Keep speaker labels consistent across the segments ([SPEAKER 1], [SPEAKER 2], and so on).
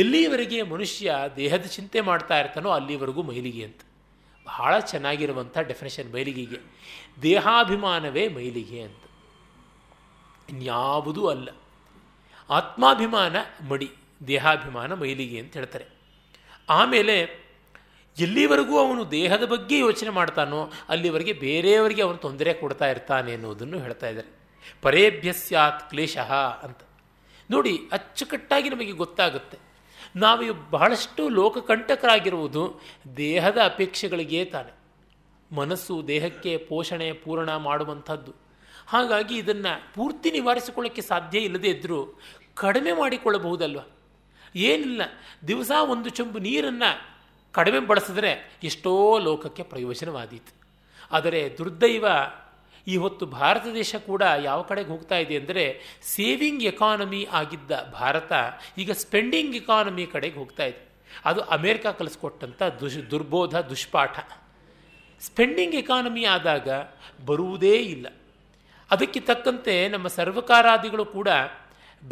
[SPEAKER 1] ಎಲ್ಲಿವರೆಗೆ ಮನುಷ್ಯ ದೇಹದ ಚಿಂತೆ ಮಾಡ್ತಾ ಇರ್ತಾನೋ ಅಲ್ಲಿವರೆಗೂ ಮೈಲಿಗೆ ಅಂತ ಬಹಳ ಚೆನ್ನಾಗಿರುವಂಥ ಡೆಫಿನೇಷನ್ ಮೈಲಿಗೆಗೆ ದೇಹಾಭಿಮಾನವೇ ಮೈಲಿಗೆ ಅಂತ ಇನ್ಯಾವುದೂ ಅಲ್ಲ ಆತ್ಮಾಭಿಮಾನ ಮಡಿ ದೇಹಾಭಿಮಾನ ಮೈಲಿಗೆ ಅಂತ ಹೇಳ್ತಾರೆ ಆಮೇಲೆ ಎಲ್ಲಿವರೆಗೂ ಅವನು ದೇಹದ ಬಗ್ಗೆ ಯೋಚನೆ ಮಾಡ್ತಾನೋ ಅಲ್ಲಿವರೆಗೆ ಬೇರೆಯವರಿಗೆ ಅವನು ತೊಂದರೆ ಕೊಡ್ತಾ ಇರ್ತಾನೆ ಅನ್ನೋದನ್ನು ಹೇಳ್ತಾ ಇದ್ದಾರೆ ಪರೇಭ್ಯ ಸ್ಯಾತ್ ಕ್ಲೇಶ ಅಂತ ನೋಡಿ ಅಚ್ಚುಕಟ್ಟಾಗಿ ನಮಗೆ ಗೊತ್ತಾಗುತ್ತೆ ನಾವು ಬಹಳಷ್ಟು ಲೋಕಕಂಟಕರಾಗಿರುವುದು ದೇಹದ ಅಪೇಕ್ಷೆಗಳಿಗೆ ತಾನೆ ಮನಸ್ಸು ದೇಹಕ್ಕೆ ಪೋಷಣೆ ಪೂರಣ ಮಾಡುವಂಥದ್ದು ಹಾಗಾಗಿ ಇದನ್ನು ಪೂರ್ತಿ ನಿವಾರಿಸಿಕೊಳ್ಳೋಕ್ಕೆ ಸಾಧ್ಯ ಇಲ್ಲದೇ ಇದ್ದರೂ ಕಡಿಮೆ ಮಾಡಿಕೊಳ್ಳಬಹುದಲ್ವ ಏನಿಲ್ಲ ದಿವಸ ಒಂದು ಚೊಂಬು ನೀರನ್ನು ಕಡಿಮೆ ಬಳಸಿದ್ರೆ ಎಷ್ಟೋ ಲೋಕಕ್ಕೆ ಪ್ರಯೋಜನವಾದೀತು ಆದರೆ ದುರ್ದೈವ ಈ ಹೊತ್ತು ಭಾರತ ದೇಶ ಕೂಡ ಯಾವ ಕಡೆಗೆ ಹೋಗ್ತಾ ಇದೆ ಅಂದರೆ ಸೇವಿಂಗ್ ಎಕಾನಮಿ ಆಗಿದ್ದ ಭಾರತ ಈಗ ಸ್ಪೆಂಡಿಂಗ್ ಎಕಾನಮಿ ಕಡೆಗೆ ಹೋಗ್ತಾ ಇದೆ ಅದು ಅಮೇರಿಕಾ ಕಲಿಸ್ಕೊಟ್ಟಂಥ ದುಶ್ ದುರ್ಬೋಧ ದುಷ್ಪಾಠ ಸ್ಪೆಂಡಿಂಗ್ ಎಕಾನಮಿ ಆದಾಗ ಬರುವುದೇ ಇಲ್ಲ ಅದಕ್ಕೆ ತಕ್ಕಂತೆ ನಮ್ಮ ಸರ್ವಕಾರಾದಿಗಳು ಕೂಡ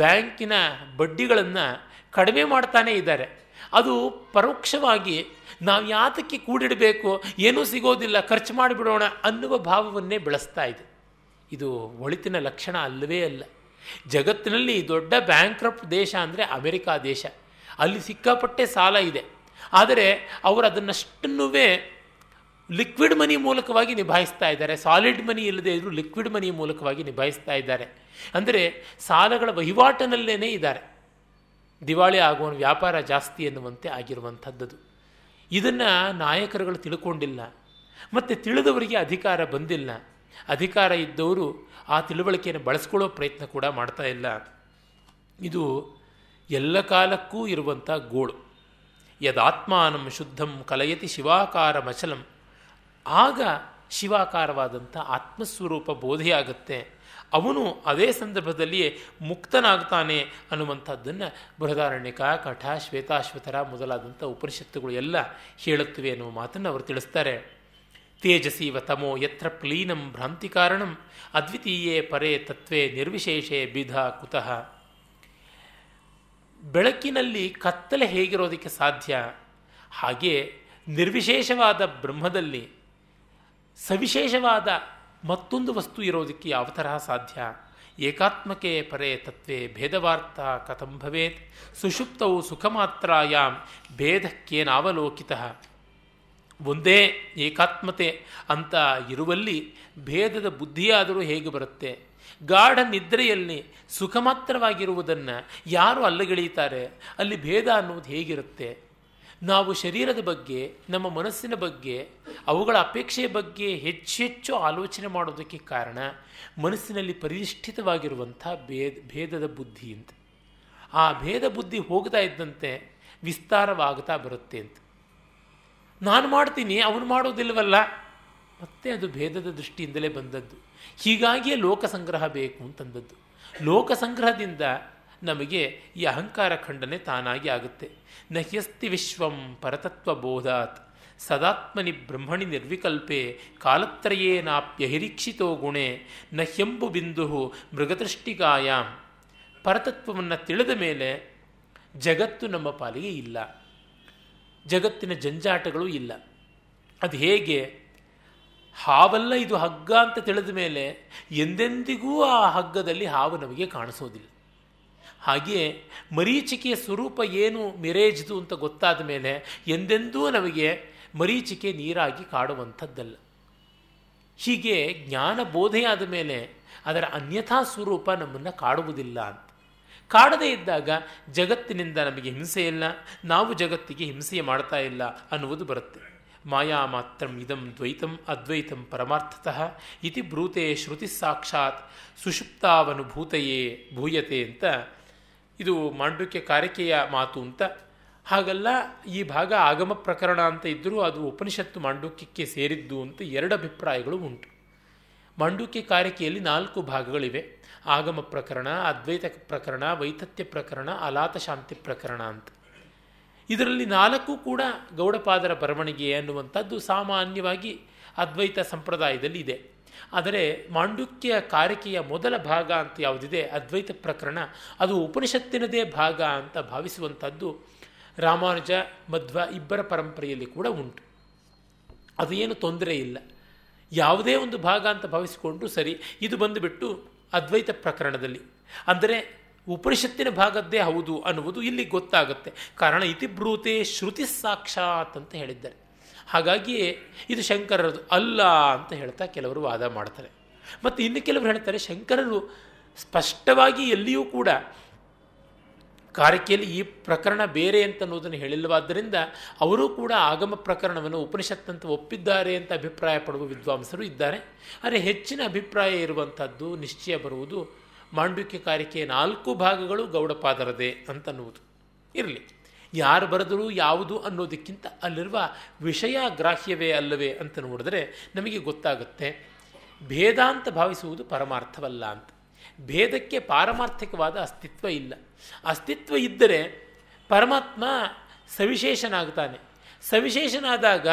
[SPEAKER 1] ಬ್ಯಾಂಕಿನ ಬಡ್ಡಿಗಳನ್ನು ಕಡಿಮೆ ಮಾಡ್ತಾನೇ ಇದ್ದಾರೆ ಅದು ಪರೋಕ್ಷವಾಗಿ ನಾವು ಯಾತಕ್ಕೆ ಕೂಡಿಡಬೇಕು ಏನೂ ಸಿಗೋದಿಲ್ಲ ಖರ್ಚು ಮಾಡಿಬಿಡೋಣ ಅನ್ನುವ ಭಾವವನ್ನೇ ಬೆಳೆಸ್ತಾ ಇದೆ ಇದು ಒಳಿತಿನ ಲಕ್ಷಣ ಅಲ್ಲವೇ ಅಲ್ಲ ಜಗತ್ತಿನಲ್ಲಿ ದೊಡ್ಡ ಬ್ಯಾಂಕ್ರಪ್ಟ್ ದೇಶ ಅಂದರೆ ಅಮೆರಿಕಾ ದೇಶ ಅಲ್ಲಿ ಸಿಕ್ಕಾಪಟ್ಟೆ ಸಾಲ ಇದೆ ಆದರೆ ಅವರು ಅದನ್ನಷ್ಟನ್ನುವೇ ಲಿಕ್ವಿಡ್ ಮನಿ ಮೂಲಕವಾಗಿ ನಿಭಾಯಿಸ್ತಾ ಇದ್ದಾರೆ ಸಾಲಿಡ್ ಮನಿ ಇಲ್ಲದೆ ಇದ್ದರೂ ಲಿಕ್ವಿಡ್ ಮನಿ ಮೂಲಕವಾಗಿ ನಿಭಾಯಿಸ್ತಾ ಇದ್ದಾರೆ ಅಂದರೆ ಸಾಲಗಳ ವಹಿವಾಟಿನಲ್ಲೇ ಇದ್ದಾರೆ ದಿವಾಳಿ ಆಗುವ ವ್ಯಾಪಾರ ಜಾಸ್ತಿ ಎನ್ನುವಂತೆ ಆಗಿರುವಂಥದ್ದು ಇದನ್ನು ನಾಯಕರುಗಳು ತಿಳ್ಕೊಂಡಿಲ್ಲ ಮತ್ತು ತಿಳಿದವರಿಗೆ ಅಧಿಕಾರ ಬಂದಿಲ್ಲ ಅಧಿಕಾರ ಇದ್ದವರು ಆ ತಿಳುವಳಿಕೆಯನ್ನು ಬಳಸ್ಕೊಳ್ಳೋ ಪ್ರಯತ್ನ ಕೂಡ ಮಾಡ್ತಾ ಇಲ್ಲ ಇದು ಎಲ್ಲ ಕಾಲಕ್ಕೂ ಇರುವಂಥ ಗೋಳು ಯದಾತ್ಮಾನಂ ಶುದ್ಧಂ ಕಲಯತಿ ಶಿವಾಕಾರ ಮಚಲಂ ಆಗ ಶಿವಾಕಾರವಾದಂಥ ಆತ್ಮಸ್ವರೂಪ ಬೋಧೆಯಾಗುತ್ತೆ ಅವನು ಅದೇ ಸಂದರ್ಭದಲ್ಲಿ ಮುಕ್ತನಾಗ್ತಾನೆ ಅನ್ನುವಂಥದ್ದನ್ನು ಬೃಹದಾರಣ್ಯಕ ಕಠ ಶ್ವೇತಾಶ್ವತರ ಮೊದಲಾದಂಥ ಉಪನಿಷತ್ತುಗಳು ಎಲ್ಲ ಹೇಳುತ್ತವೆ ಅನ್ನುವ ಮಾತನ್ನು ಅವರು ತಿಳಿಸ್ತಾರೆ ತೇಜಸೀವ ತಮೋ ಯತ್ರ ಪ್ಲೀನಂ ಭ್ರಾಂತಿ ಕಾರಣಂ ಅದ್ವಿತೀಯೇ ಪರೇ ತತ್ವೇ ನಿರ್ವಿಶೇಷೇ ಬಿಧ ಕುತಃ ಬೆಳಕಿನಲ್ಲಿ ಕತ್ತಲೆ ಹೇಗಿರೋದಕ್ಕೆ ಸಾಧ್ಯ ಹಾಗೆ ನಿರ್ವಿಶೇಷವಾದ ಬ್ರಹ್ಮದಲ್ಲಿ ಸವಿಶೇಷವಾದ ಮತ್ತೊಂದು ವಸ್ತು ಇರೋದಕ್ಕೆ ಯಾವ ತರಹ ಸಾಧ್ಯ ಏಕಾತ್ಮಕೆ ಪರೇ ತತ್ವೇ ಭೇದವಾರ್ಥ ಕಥಂ ಭವೇತ್ ಸುಷುಪ್ತವು ಸುಖಮಾತ್ರಾಯಾಮ್ ಭೇದಕ್ಕೇನಾವಲೋಕಿತ ಒಂದೇ ಏಕಾತ್ಮತೆ ಅಂತ ಇರುವಲ್ಲಿ ಭೇದದ ಬುದ್ಧಿಯಾದರೂ ಹೇಗೆ ಬರುತ್ತೆ ಗಾಢ ನಿದ್ರೆಯಲ್ಲಿ ಸುಖಮಾತ್ರವಾಗಿರುವುದನ್ನು ಯಾರು ಅಲ್ಲಗೆಳೆಯುತ್ತಾರೆ ಅಲ್ಲಿ ಭೇದ ಅನ್ನೋದು ಹೇಗಿರುತ್ತೆ ನಾವು ಶರೀರದ ಬಗ್ಗೆ ನಮ್ಮ ಮನಸ್ಸಿನ ಬಗ್ಗೆ ಅವುಗಳ ಅಪೇಕ್ಷೆಯ ಬಗ್ಗೆ ಹೆಚ್ಚೆಚ್ಚು ಆಲೋಚನೆ ಮಾಡೋದಕ್ಕೆ ಕಾರಣ ಮನಸ್ಸಿನಲ್ಲಿ ಪರಿನಿಷ್ಠಿತವಾಗಿರುವಂಥ ಭೇದ ಭೇದದ ಬುದ್ಧಿ ಅಂತ ಆ ಭೇದ ಬುದ್ಧಿ ಹೋಗ್ತಾ ಇದ್ದಂತೆ ವಿಸ್ತಾರವಾಗ್ತಾ ಬರುತ್ತೆ ಅಂತ ನಾನು ಮಾಡ್ತೀನಿ ಅವನು ಮಾಡೋದಿಲ್ವಲ್ಲ ಮತ್ತೆ ಅದು ಭೇದದ ದೃಷ್ಟಿಯಿಂದಲೇ ಬಂದದ್ದು ಹೀಗಾಗಿಯೇ ಲೋಕ ಸಂಗ್ರಹ ಬೇಕು ಅಂತಂದದ್ದು ಲೋಕ ಸಂಗ್ರಹದಿಂದ ನಮಗೆ ಈ ಅಹಂಕಾರ ಖಂಡನೆ ತಾನಾಗಿ ಆಗುತ್ತೆ ನಹ್ಯಸ್ತಿ ವಿಶ್ವಂ ಪರತತ್ವ ಬೋಧಾತ್ ಸದಾತ್ಮನಿ ಬ್ರಹ್ಮಣಿ ನಿರ್ವಿಕಲ್ಪೆ ಕಾಲತ್ರಯೇನಾಪ್ಯಹಿರೀಕ್ಷಿತೋ ಗುಣೆ ನಹ್ಯಂಬು ಬಿಂದು ಮೃಗದೃಷ್ಟಿಗಾಯ ಪರತತ್ವವನ್ನು ತಿಳಿದ ಮೇಲೆ ಜಗತ್ತು ನಮ್ಮ ಪಾಲಿಗೆ ಇಲ್ಲ ಜಗತ್ತಿನ ಜಂಜಾಟಗಳು ಇಲ್ಲ ಅದು ಹೇಗೆ ಹಾವಲ್ಲ ಇದು ಹಗ್ಗ ಅಂತ ತಿಳಿದ ಮೇಲೆ ಎಂದೆಂದಿಗೂ ಆ ಹಗ್ಗದಲ್ಲಿ ಹಾವು ನಮಗೆ ಕಾಣಿಸೋದಿಲ್ಲ ಹಾಗೆಯೇ ಮರೀಚಿಕೆಯ ಸ್ವರೂಪ ಏನು ಮಿರೇಜ್ದು ಅಂತ ಗೊತ್ತಾದ ಮೇಲೆ ಎಂದೆಂದೂ ನಮಗೆ ಮರೀಚಿಕೆ ನೀರಾಗಿ ಕಾಡುವಂಥದ್ದಲ್ಲ ಹೀಗೆ ಜ್ಞಾನ ಬೋಧೆಯಾದ ಮೇಲೆ ಅದರ ಅನ್ಯಥಾ ಸ್ವರೂಪ ನಮ್ಮನ್ನು ಕಾಡುವುದಿಲ್ಲ ಅಂತ ಕಾಡದೇ ಇದ್ದಾಗ ಜಗತ್ತಿನಿಂದ ನಮಗೆ ಹಿಂಸೆಯಿಲ್ಲ ನಾವು ಜಗತ್ತಿಗೆ ಹಿಂಸೆ ಮಾಡ್ತಾ ಇಲ್ಲ ಅನ್ನುವುದು ಬರುತ್ತೆ ಮಾಯಾ ಮಾತ್ರಂ ಇದಂ ದ್ವೈತಂ ಅದ್ವೈತಂ ಪರಮಾರ್ಥತಃ ಇತಿ ಬ್ರೂತೆ ಶ್ರುತಿ ಸಾಕ್ಷಾತ್ ಸುಷುಪ್ತಾವನುಭೂತೆಯೇ ಭೂಯತೆ ಅಂತ ಇದು ಮಾಂಡುಕ್ಯ ಕಾರಿಕೆಯ ಮಾತು ಅಂತ ಹಾಗಲ್ಲ ಈ ಭಾಗ ಆಗಮ ಪ್ರಕರಣ ಅಂತ ಇದ್ದರೂ ಅದು ಉಪನಿಷತ್ತು ಮಾಂಡುಕ್ಯಕ್ಕೆ ಸೇರಿದ್ದು ಅಂತ ಎರಡು ಅಭಿಪ್ರಾಯಗಳು ಉಂಟು ಮಾಂಡುಕ್ಯ ಕಾರಿಕೆಯಲ್ಲಿ ನಾಲ್ಕು ಭಾಗಗಳಿವೆ ಆಗಮ ಪ್ರಕರಣ ಅದ್ವೈತ ಪ್ರಕರಣ ವೈತತ್ಯ ಪ್ರಕರಣ ಅಲಾತ ಶಾಂತಿ ಪ್ರಕರಣ ಅಂತ ಇದರಲ್ಲಿ ನಾಲ್ಕು ಕೂಡ ಗೌಡಪಾದರ ಬರವಣಿಗೆ ಅನ್ನುವಂಥದ್ದು ಸಾಮಾನ್ಯವಾಗಿ ಅದ್ವೈತ ಸಂಪ್ರದಾಯದಲ್ಲಿ ಇದೆ ಆದರೆ ಮಾಂಡುಕ್ಯ ಕಾರಿಕೆಯ ಮೊದಲ ಭಾಗ ಅಂತ ಯಾವುದಿದೆ ಅದ್ವೈತ ಪ್ರಕರಣ ಅದು ಉಪನಿಷತ್ತಿನದೇ ಭಾಗ ಅಂತ ಭಾವಿಸುವಂಥದ್ದು ರಾಮಾನುಜ ಮಧ್ವ ಇಬ್ಬರ ಪರಂಪರೆಯಲ್ಲಿ ಕೂಡ ಉಂಟು ಅದು ಏನು ತೊಂದರೆ ಇಲ್ಲ ಯಾವುದೇ ಒಂದು ಭಾಗ ಅಂತ ಭಾವಿಸಿಕೊಂಡು ಸರಿ ಇದು ಬಂದುಬಿಟ್ಟು ಅದ್ವೈತ ಪ್ರಕರಣದಲ್ಲಿ ಅಂದರೆ ಉಪನಿಷತ್ತಿನ ಭಾಗದ್ದೇ ಹೌದು ಅನ್ನುವುದು ಇಲ್ಲಿ ಗೊತ್ತಾಗುತ್ತೆ ಕಾರಣ ಇತಿಬ್ರೂತೆ ಶ್ರುತಿ ಸಾಕ್ಷಾತ್ ಅಂತ ಹೇಳಿದ್ದಾರೆ ಹಾಗಾಗಿ ಇದು ಶಂಕರರದು ಅಲ್ಲ ಅಂತ ಹೇಳ್ತಾ ಕೆಲವರು ವಾದ ಮಾಡ್ತಾರೆ ಮತ್ತು ಇನ್ನು ಕೆಲವರು ಹೇಳ್ತಾರೆ ಶಂಕರರು ಸ್ಪಷ್ಟವಾಗಿ ಎಲ್ಲಿಯೂ ಕೂಡ ಕಾರಿಕೆಯಲ್ಲಿ ಈ ಪ್ರಕರಣ ಬೇರೆ ಅಂತ ಅನ್ನೋದನ್ನು ಹೇಳಿಲ್ಲವಾದ್ದರಿಂದ ಅವರೂ ಕೂಡ ಆಗಮ ಪ್ರಕರಣವನ್ನು ಉಪನಿಷತ್ತಂತ ಒಪ್ಪಿದ್ದಾರೆ ಅಂತ ಅಭಿಪ್ರಾಯ ಪಡುವ ವಿದ್ವಾಂಸರು ಇದ್ದಾರೆ ಆದರೆ ಹೆಚ್ಚಿನ ಅಭಿಪ್ರಾಯ ಇರುವಂಥದ್ದು ನಿಶ್ಚಯ ಬರುವುದು ಮಾಂಡುಕ್ಯ ಕಾರಿಕೆಯ ನಾಲ್ಕು ಭಾಗಗಳು ಗೌಡಪಾದರದೆ ಅಂತನ್ನುವುದು ಇರಲಿ ಯಾರು ಬರೆದರೂ ಯಾವುದು ಅನ್ನೋದಕ್ಕಿಂತ ಅಲ್ಲಿರುವ ವಿಷಯ ಗ್ರಾಹ್ಯವೇ ಅಲ್ಲವೇ ಅಂತ ನೋಡಿದ್ರೆ ನಮಗೆ ಗೊತ್ತಾಗುತ್ತೆ ಭೇದ ಅಂತ ಭಾವಿಸುವುದು ಪರಮಾರ್ಥವಲ್ಲ ಅಂತ ಭೇದಕ್ಕೆ ಪಾರಮಾರ್ಥಿಕವಾದ ಅಸ್ತಿತ್ವ ಇಲ್ಲ ಅಸ್ತಿತ್ವ ಇದ್ದರೆ ಪರಮಾತ್ಮ ಸವಿಶೇಷನಾಗ್ತಾನೆ ಸವಿಶೇಷನಾದಾಗ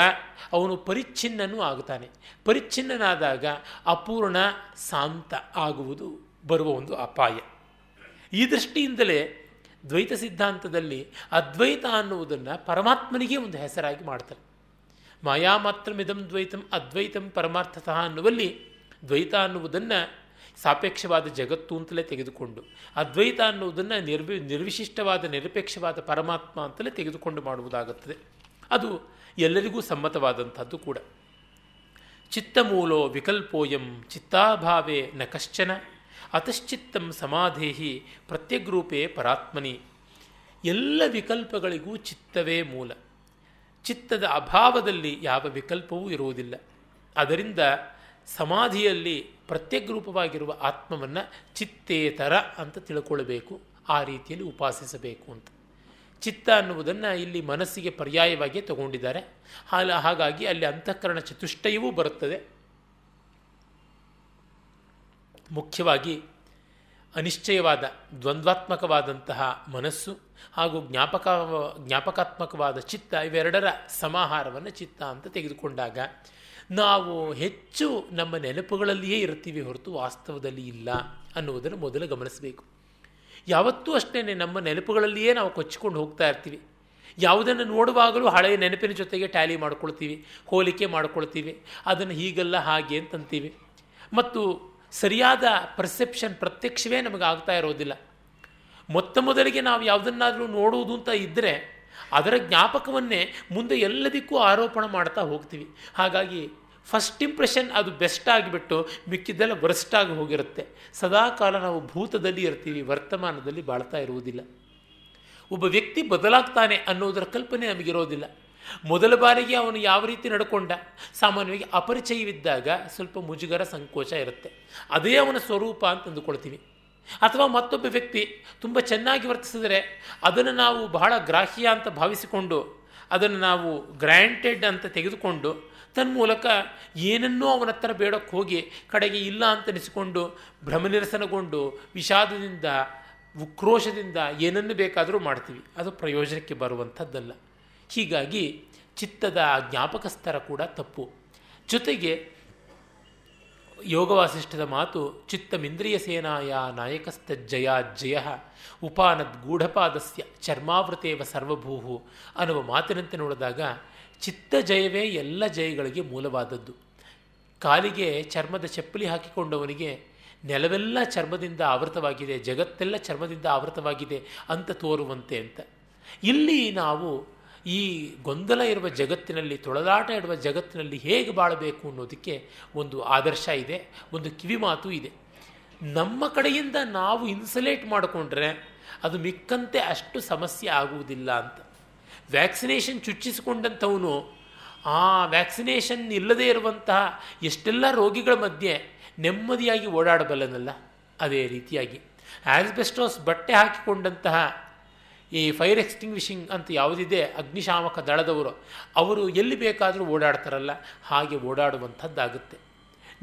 [SPEAKER 1] ಅವನು ಪರಿಚ್ಛಿನ್ನನೂ ಆಗುತ್ತಾನೆ ಪರಿಚ್ಛಿನ್ನನಾದಾಗ ಅಪೂರ್ಣ ಶಾಂತ ಆಗುವುದು ಬರುವ ಒಂದು ಅಪಾಯ ಈ ದೃಷ್ಟಿಯಿಂದಲೇ ದ್ವೈತ ಸಿದ್ಧಾಂತದಲ್ಲಿ ಅದ್ವೈತ ಅನ್ನುವುದನ್ನು ಪರಮಾತ್ಮನಿಗೆ ಒಂದು ಹೆಸರಾಗಿ ಮಾಡ್ತಾರೆ ಮಾಯಾ ಮಾತ್ರ ಇದಂ ದ್ವೈತಂ ಅದ್ವೈತಂ ಪರಮಾರ್ಥತಃ ಅನ್ನುವಲ್ಲಿ ದ್ವೈತ ಅನ್ನುವುದನ್ನು ಸಾಪೇಕ್ಷವಾದ ಜಗತ್ತು ಅಂತಲೇ ತೆಗೆದುಕೊಂಡು ಅದ್ವೈತ ಅನ್ನುವುದನ್ನು ನಿರ್ವಿ ನಿರ್ವಿಶಿಷ್ಟವಾದ ನಿರಪೇಕ್ಷವಾದ ಪರಮಾತ್ಮ ಅಂತಲೇ ತೆಗೆದುಕೊಂಡು ಮಾಡುವುದಾಗುತ್ತದೆ ಅದು ಎಲ್ಲರಿಗೂ ಸಮ್ಮತವಾದಂಥದ್ದು ಕೂಡ ಚಿತ್ತಮೂಲೋ ವಿಕಲ್ಪೋಯಂ ಚಿತ್ತಾಭಾವೇ ನ ಕಶ್ಚನ ಅತಶ್ಚಿತ್ತಂ ಸಮಾಧೇಹಿ ಪ್ರತ್ಯಗ್ರೂಪೇ ಪರಾತ್ಮನಿ ಎಲ್ಲ ವಿಕಲ್ಪಗಳಿಗೂ ಚಿತ್ತವೇ ಮೂಲ ಚಿತ್ತದ ಅಭಾವದಲ್ಲಿ ಯಾವ ವಿಕಲ್ಪವೂ ಇರುವುದಿಲ್ಲ ಅದರಿಂದ ಸಮಾಧಿಯಲ್ಲಿ ಪ್ರತ್ಯಗ್ರೂಪವಾಗಿರುವ ಆತ್ಮವನ್ನು ಚಿತ್ತೇತರ ಅಂತ ತಿಳ್ಕೊಳ್ಬೇಕು ಆ ರೀತಿಯಲ್ಲಿ ಉಪಾಸಿಸಬೇಕು ಅಂತ ಚಿತ್ತ ಅನ್ನುವುದನ್ನು ಇಲ್ಲಿ ಮನಸ್ಸಿಗೆ ಪರ್ಯಾಯವಾಗಿ ತಗೊಂಡಿದ್ದಾರೆ ಹಾಗಾಗಿ ಅಲ್ಲಿ ಅಂತಃಕರಣ ಚತುಷ್ಟಯವೂ ಬರುತ್ತದೆ ಮುಖ್ಯವಾಗಿ ಅನಿಶ್ಚಯವಾದ ದ್ವಂದ್ವಾತ್ಮಕವಾದಂತಹ ಮನಸ್ಸು ಹಾಗೂ ಜ್ಞಾಪಕ ಜ್ಞಾಪಕಾತ್ಮಕವಾದ ಚಿತ್ತ ಇವೆರಡರ ಸಮಾಹಾರವನ್ನು ಚಿತ್ತ ಅಂತ ತೆಗೆದುಕೊಂಡಾಗ ನಾವು ಹೆಚ್ಚು ನಮ್ಮ ನೆನಪುಗಳಲ್ಲಿಯೇ ಇರ್ತೀವಿ ಹೊರತು ವಾಸ್ತವದಲ್ಲಿ ಇಲ್ಲ ಅನ್ನುವುದನ್ನು ಮೊದಲು ಗಮನಿಸಬೇಕು ಯಾವತ್ತೂ ಅಷ್ಟೇ ನಮ್ಮ ನೆನಪುಗಳಲ್ಲಿಯೇ ನಾವು ಕೊಚ್ಚಿಕೊಂಡು ಹೋಗ್ತಾ ಇರ್ತೀವಿ ಯಾವುದನ್ನು ನೋಡುವಾಗಲೂ ಹಳೆಯ ನೆನಪಿನ ಜೊತೆಗೆ ಟ್ಯಾಲಿ ಮಾಡ್ಕೊಳ್ತೀವಿ ಹೋಲಿಕೆ ಮಾಡ್ಕೊಳ್ತೀವಿ ಅದನ್ನು ಹೀಗಲ್ಲ ಹಾಗೆ ಅಂತಂತೀವಿ ಮತ್ತು ಸರಿಯಾದ ಪರ್ಸೆಪ್ಷನ್ ಪ್ರತ್ಯಕ್ಷವೇ ನಮಗಾಗ್ತಾ ಇರೋದಿಲ್ಲ ಮೊತ್ತ ಮೊದಲಿಗೆ ನಾವು ಯಾವುದನ್ನಾದರೂ ನೋಡುವುದು ಅಂತ ಇದ್ದರೆ ಅದರ ಜ್ಞಾಪಕವನ್ನೇ ಮುಂದೆ ಎಲ್ಲದಕ್ಕೂ ಆರೋಪಣ ಮಾಡ್ತಾ ಹೋಗ್ತೀವಿ ಹಾಗಾಗಿ ಫಸ್ಟ್ ಇಂಪ್ರೆಷನ್ ಅದು ಬೆಸ್ಟ್ ಆಗಿಬಿಟ್ಟು ಮಿಕ್ಕಿದ್ದೆಲ್ಲ ಆಗಿ ಹೋಗಿರುತ್ತೆ ಸದಾಕಾಲ ನಾವು ಭೂತದಲ್ಲಿ ಇರ್ತೀವಿ ವರ್ತಮಾನದಲ್ಲಿ ಬಾಳ್ತಾ ಇರುವುದಿಲ್ಲ ಒಬ್ಬ ವ್ಯಕ್ತಿ ಬದಲಾಗ್ತಾನೆ ಅನ್ನೋದರ ಕಲ್ಪನೆ ನಮಗಿರೋದಿಲ್ಲ ಮೊದಲ ಬಾರಿಗೆ ಅವನು ಯಾವ ರೀತಿ ನಡ್ಕೊಂಡ ಸಾಮಾನ್ಯವಾಗಿ ಅಪರಿಚಯವಿದ್ದಾಗ ಸ್ವಲ್ಪ ಮುಜುಗರ ಸಂಕೋಚ ಇರುತ್ತೆ ಅದೇ ಅವನ ಸ್ವರೂಪ ಅಂತ ಅಂದುಕೊಳ್ತೀವಿ ಅಥವಾ ಮತ್ತೊಬ್ಬ ವ್ಯಕ್ತಿ ತುಂಬ ಚೆನ್ನಾಗಿ ವರ್ತಿಸಿದರೆ ಅದನ್ನು ನಾವು ಬಹಳ ಗ್ರಾಹ್ಯ ಅಂತ ಭಾವಿಸಿಕೊಂಡು ಅದನ್ನು ನಾವು ಗ್ರ್ಯಾಂಟೆಡ್ ಅಂತ ತೆಗೆದುಕೊಂಡು ತನ್ಮೂಲಕ ಏನನ್ನೋ ಅವನ ಹತ್ರ ಬೇಡಕ್ಕೆ ಹೋಗಿ ಕಡೆಗೆ ಇಲ್ಲ ಅಂತ ಅನಿಸಿಕೊಂಡು ಭ್ರಮನಿರಸನಗೊಂಡು ವಿಷಾದದಿಂದ ಉಕ್ರೋಶದಿಂದ ಏನನ್ನು ಬೇಕಾದರೂ ಮಾಡ್ತೀವಿ ಅದು ಪ್ರಯೋಜನಕ್ಕೆ ಬರುವಂಥದ್ದಲ್ಲ ಹೀಗಾಗಿ ಚಿತ್ತದ ಜ್ಞಾಪಕ ಸ್ತರ ಕೂಡ ತಪ್ಪು ಜೊತೆಗೆ ಯೋಗವಾಸಿಷ್ಠದ ಮಾತು ಚಿತ್ತಮಿಂದ್ರಿಯ ಸೇನಾಯ ನಾಯಕಸ್ಥ ಜಯ ಗೂಢಪಾದಸ್ಯ ಚರ್ಮಾವೃತೇವ ಸರ್ವಭೂಹು ಅನ್ನುವ ಮಾತಿನಂತೆ ನೋಡಿದಾಗ ಚಿತ್ತ ಜಯವೇ ಎಲ್ಲ ಜಯಗಳಿಗೆ ಮೂಲವಾದದ್ದು ಕಾಲಿಗೆ ಚರ್ಮದ ಚಪ್ಪಲಿ ಹಾಕಿಕೊಂಡವನಿಗೆ ನೆಲವೆಲ್ಲ ಚರ್ಮದಿಂದ ಆವೃತವಾಗಿದೆ ಜಗತ್ತೆಲ್ಲ ಚರ್ಮದಿಂದ ಆವೃತವಾಗಿದೆ ಅಂತ ತೋರುವಂತೆ ಅಂತ ಇಲ್ಲಿ ನಾವು ಈ ಗೊಂದಲ ಇರುವ ಜಗತ್ತಿನಲ್ಲಿ ತೊಳಲಾಟ ಇರುವ ಜಗತ್ತಿನಲ್ಲಿ ಹೇಗೆ ಬಾಳಬೇಕು ಅನ್ನೋದಕ್ಕೆ ಒಂದು ಆದರ್ಶ ಇದೆ ಒಂದು ಕಿವಿಮಾತು ಇದೆ ನಮ್ಮ ಕಡೆಯಿಂದ ನಾವು ಇನ್ಸುಲೇಟ್ ಮಾಡಿಕೊಂಡ್ರೆ ಅದು ಮಿಕ್ಕಂತೆ ಅಷ್ಟು ಸಮಸ್ಯೆ ಆಗುವುದಿಲ್ಲ ಅಂತ ವ್ಯಾಕ್ಸಿನೇಷನ್ ಚುಚ್ಚಿಸಿಕೊಂಡಂಥವನು ಆ ವ್ಯಾಕ್ಸಿನೇಷನ್ ಇಲ್ಲದೆ ಇರುವಂತಹ ಎಷ್ಟೆಲ್ಲ ರೋಗಿಗಳ ಮಧ್ಯೆ ನೆಮ್ಮದಿಯಾಗಿ ಓಡಾಡಬಲ್ಲನಲ್ಲ ಅದೇ ರೀತಿಯಾಗಿ ಆಸ್ಬೆಸ್ಟೋಸ್ ಬಟ್ಟೆ ಹಾಕಿಕೊಂಡಂತಹ ಈ ಫೈರ್ ಎಕ್ಸ್ಟಿಂಗ್ವಿಷಿಂಗ್ ಅಂತ ಯಾವುದಿದೆ ಅಗ್ನಿಶಾಮಕ ದಳದವರು ಅವರು ಎಲ್ಲಿ ಬೇಕಾದರೂ ಓಡಾಡ್ತಾರಲ್ಲ ಹಾಗೆ ಓಡಾಡುವಂಥದ್ದಾಗುತ್ತೆ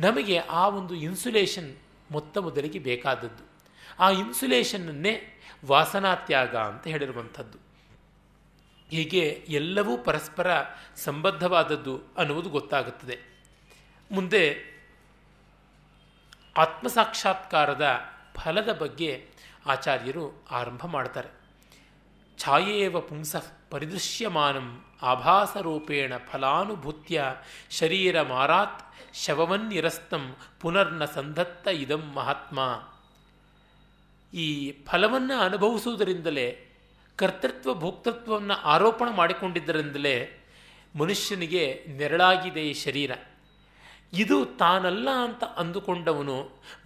[SPEAKER 1] ನಮಗೆ ಆ ಒಂದು ಇನ್ಸುಲೇಷನ್ ಮೊತ್ತ ಮೊದಲಿಗೆ ಬೇಕಾದದ್ದು ಆ ಇನ್ಸುಲೇಷನ್ನನ್ನೇ ವಾಸನಾತ್ಯಾಗ ಅಂತ ಹೇಳಿರುವಂಥದ್ದು ಹೀಗೆ ಎಲ್ಲವೂ ಪರಸ್ಪರ ಸಂಬದ್ಧವಾದದ್ದು ಅನ್ನುವುದು ಗೊತ್ತಾಗುತ್ತದೆ ಮುಂದೆ ಆತ್ಮಸಾಕ್ಷಾತ್ಕಾರದ ಫಲದ ಬಗ್ಗೆ ಆಚಾರ್ಯರು ಆರಂಭ ಮಾಡ್ತಾರೆ ಛಾಯೇವ ಪುಂಸ ಪರಿದೃಶ್ಯಮಾನಂ ಆಭಾಸರೂಪೇಣ ಫಲಾನುಭೂತ್ಯ ಶರೀರ ಮಾರಾತ್ ಶವವನ್ನಿರಸ್ತಂ ಪುನರ್ನ ಸಂಧತ್ತ ಇದಂ ಮಹಾತ್ಮ ಈ ಫಲವನ್ನು ಅನುಭವಿಸುವುದರಿಂದಲೇ ಕರ್ತೃತ್ವ ಭೋಕ್ತೃತ್ವವನ್ನು ಆರೋಪಣ ಮಾಡಿಕೊಂಡಿದ್ದರಿಂದಲೇ ಮನುಷ್ಯನಿಗೆ ನೆರಳಾಗಿದೆ ಈ ಶರೀರ ಇದು ತಾನಲ್ಲ ಅಂತ ಅಂದುಕೊಂಡವನು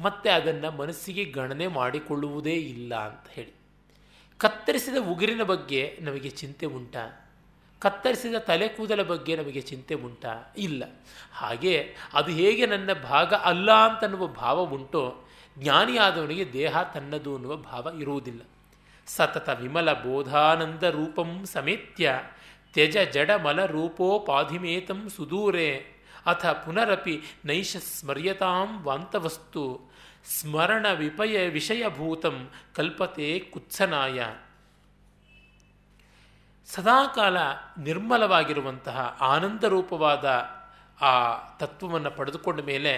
[SPEAKER 1] ಮತ್ತೆ ಅದನ್ನು ಮನಸ್ಸಿಗೆ ಗಣನೆ ಮಾಡಿಕೊಳ್ಳುವುದೇ ಇಲ್ಲ ಅಂತ ಹೇಳಿ ಕತ್ತರಿಸಿದ ಉಗುರಿನ ಬಗ್ಗೆ ನಮಗೆ ಚಿಂತೆ ಉಂಟಾ ಕತ್ತರಿಸಿದ ತಲೆ ಕೂದಲ ಬಗ್ಗೆ ನಮಗೆ ಚಿಂತೆ ಉಂಟಾ ಇಲ್ಲ ಹಾಗೆ ಅದು ಹೇಗೆ ನನ್ನ ಭಾಗ ಅಲ್ಲ ಅಂತನ್ನುವ ಭಾವ ಉಂಟೋ ಜ್ಞಾನಿಯಾದವನಿಗೆ ದೇಹ ತನ್ನದು ಅನ್ನುವ ಭಾವ ಇರುವುದಿಲ್ಲ ಸತತ ವಿಮಲ ಬೋಧಾನಂದ ರೂಪಂ ಸಮೇತ್ಯ ತ್ಯಜ ಜಡಮಲ ರೂಪೋಪಾಧಿಮೇತಂ ಸುದೂರೆ ಅಥ ಪುನರಪಿ ನೈಷ ಸ್ಮರ್ಯತಾಂ ವಾಂತವಸ್ತು ಸ್ಮರಣ ವಿಪಯ ವಿಷಯಭೂತಂ ಕಲ್ಪತೆ ಕುತ್ಸನಾಯ ಸದಾಕಾಲ ನಿರ್ಮಲವಾಗಿರುವಂತಹ ಆನಂದರೂಪವಾದ ಆ ತತ್ವವನ್ನು ಪಡೆದುಕೊಂಡ ಮೇಲೆ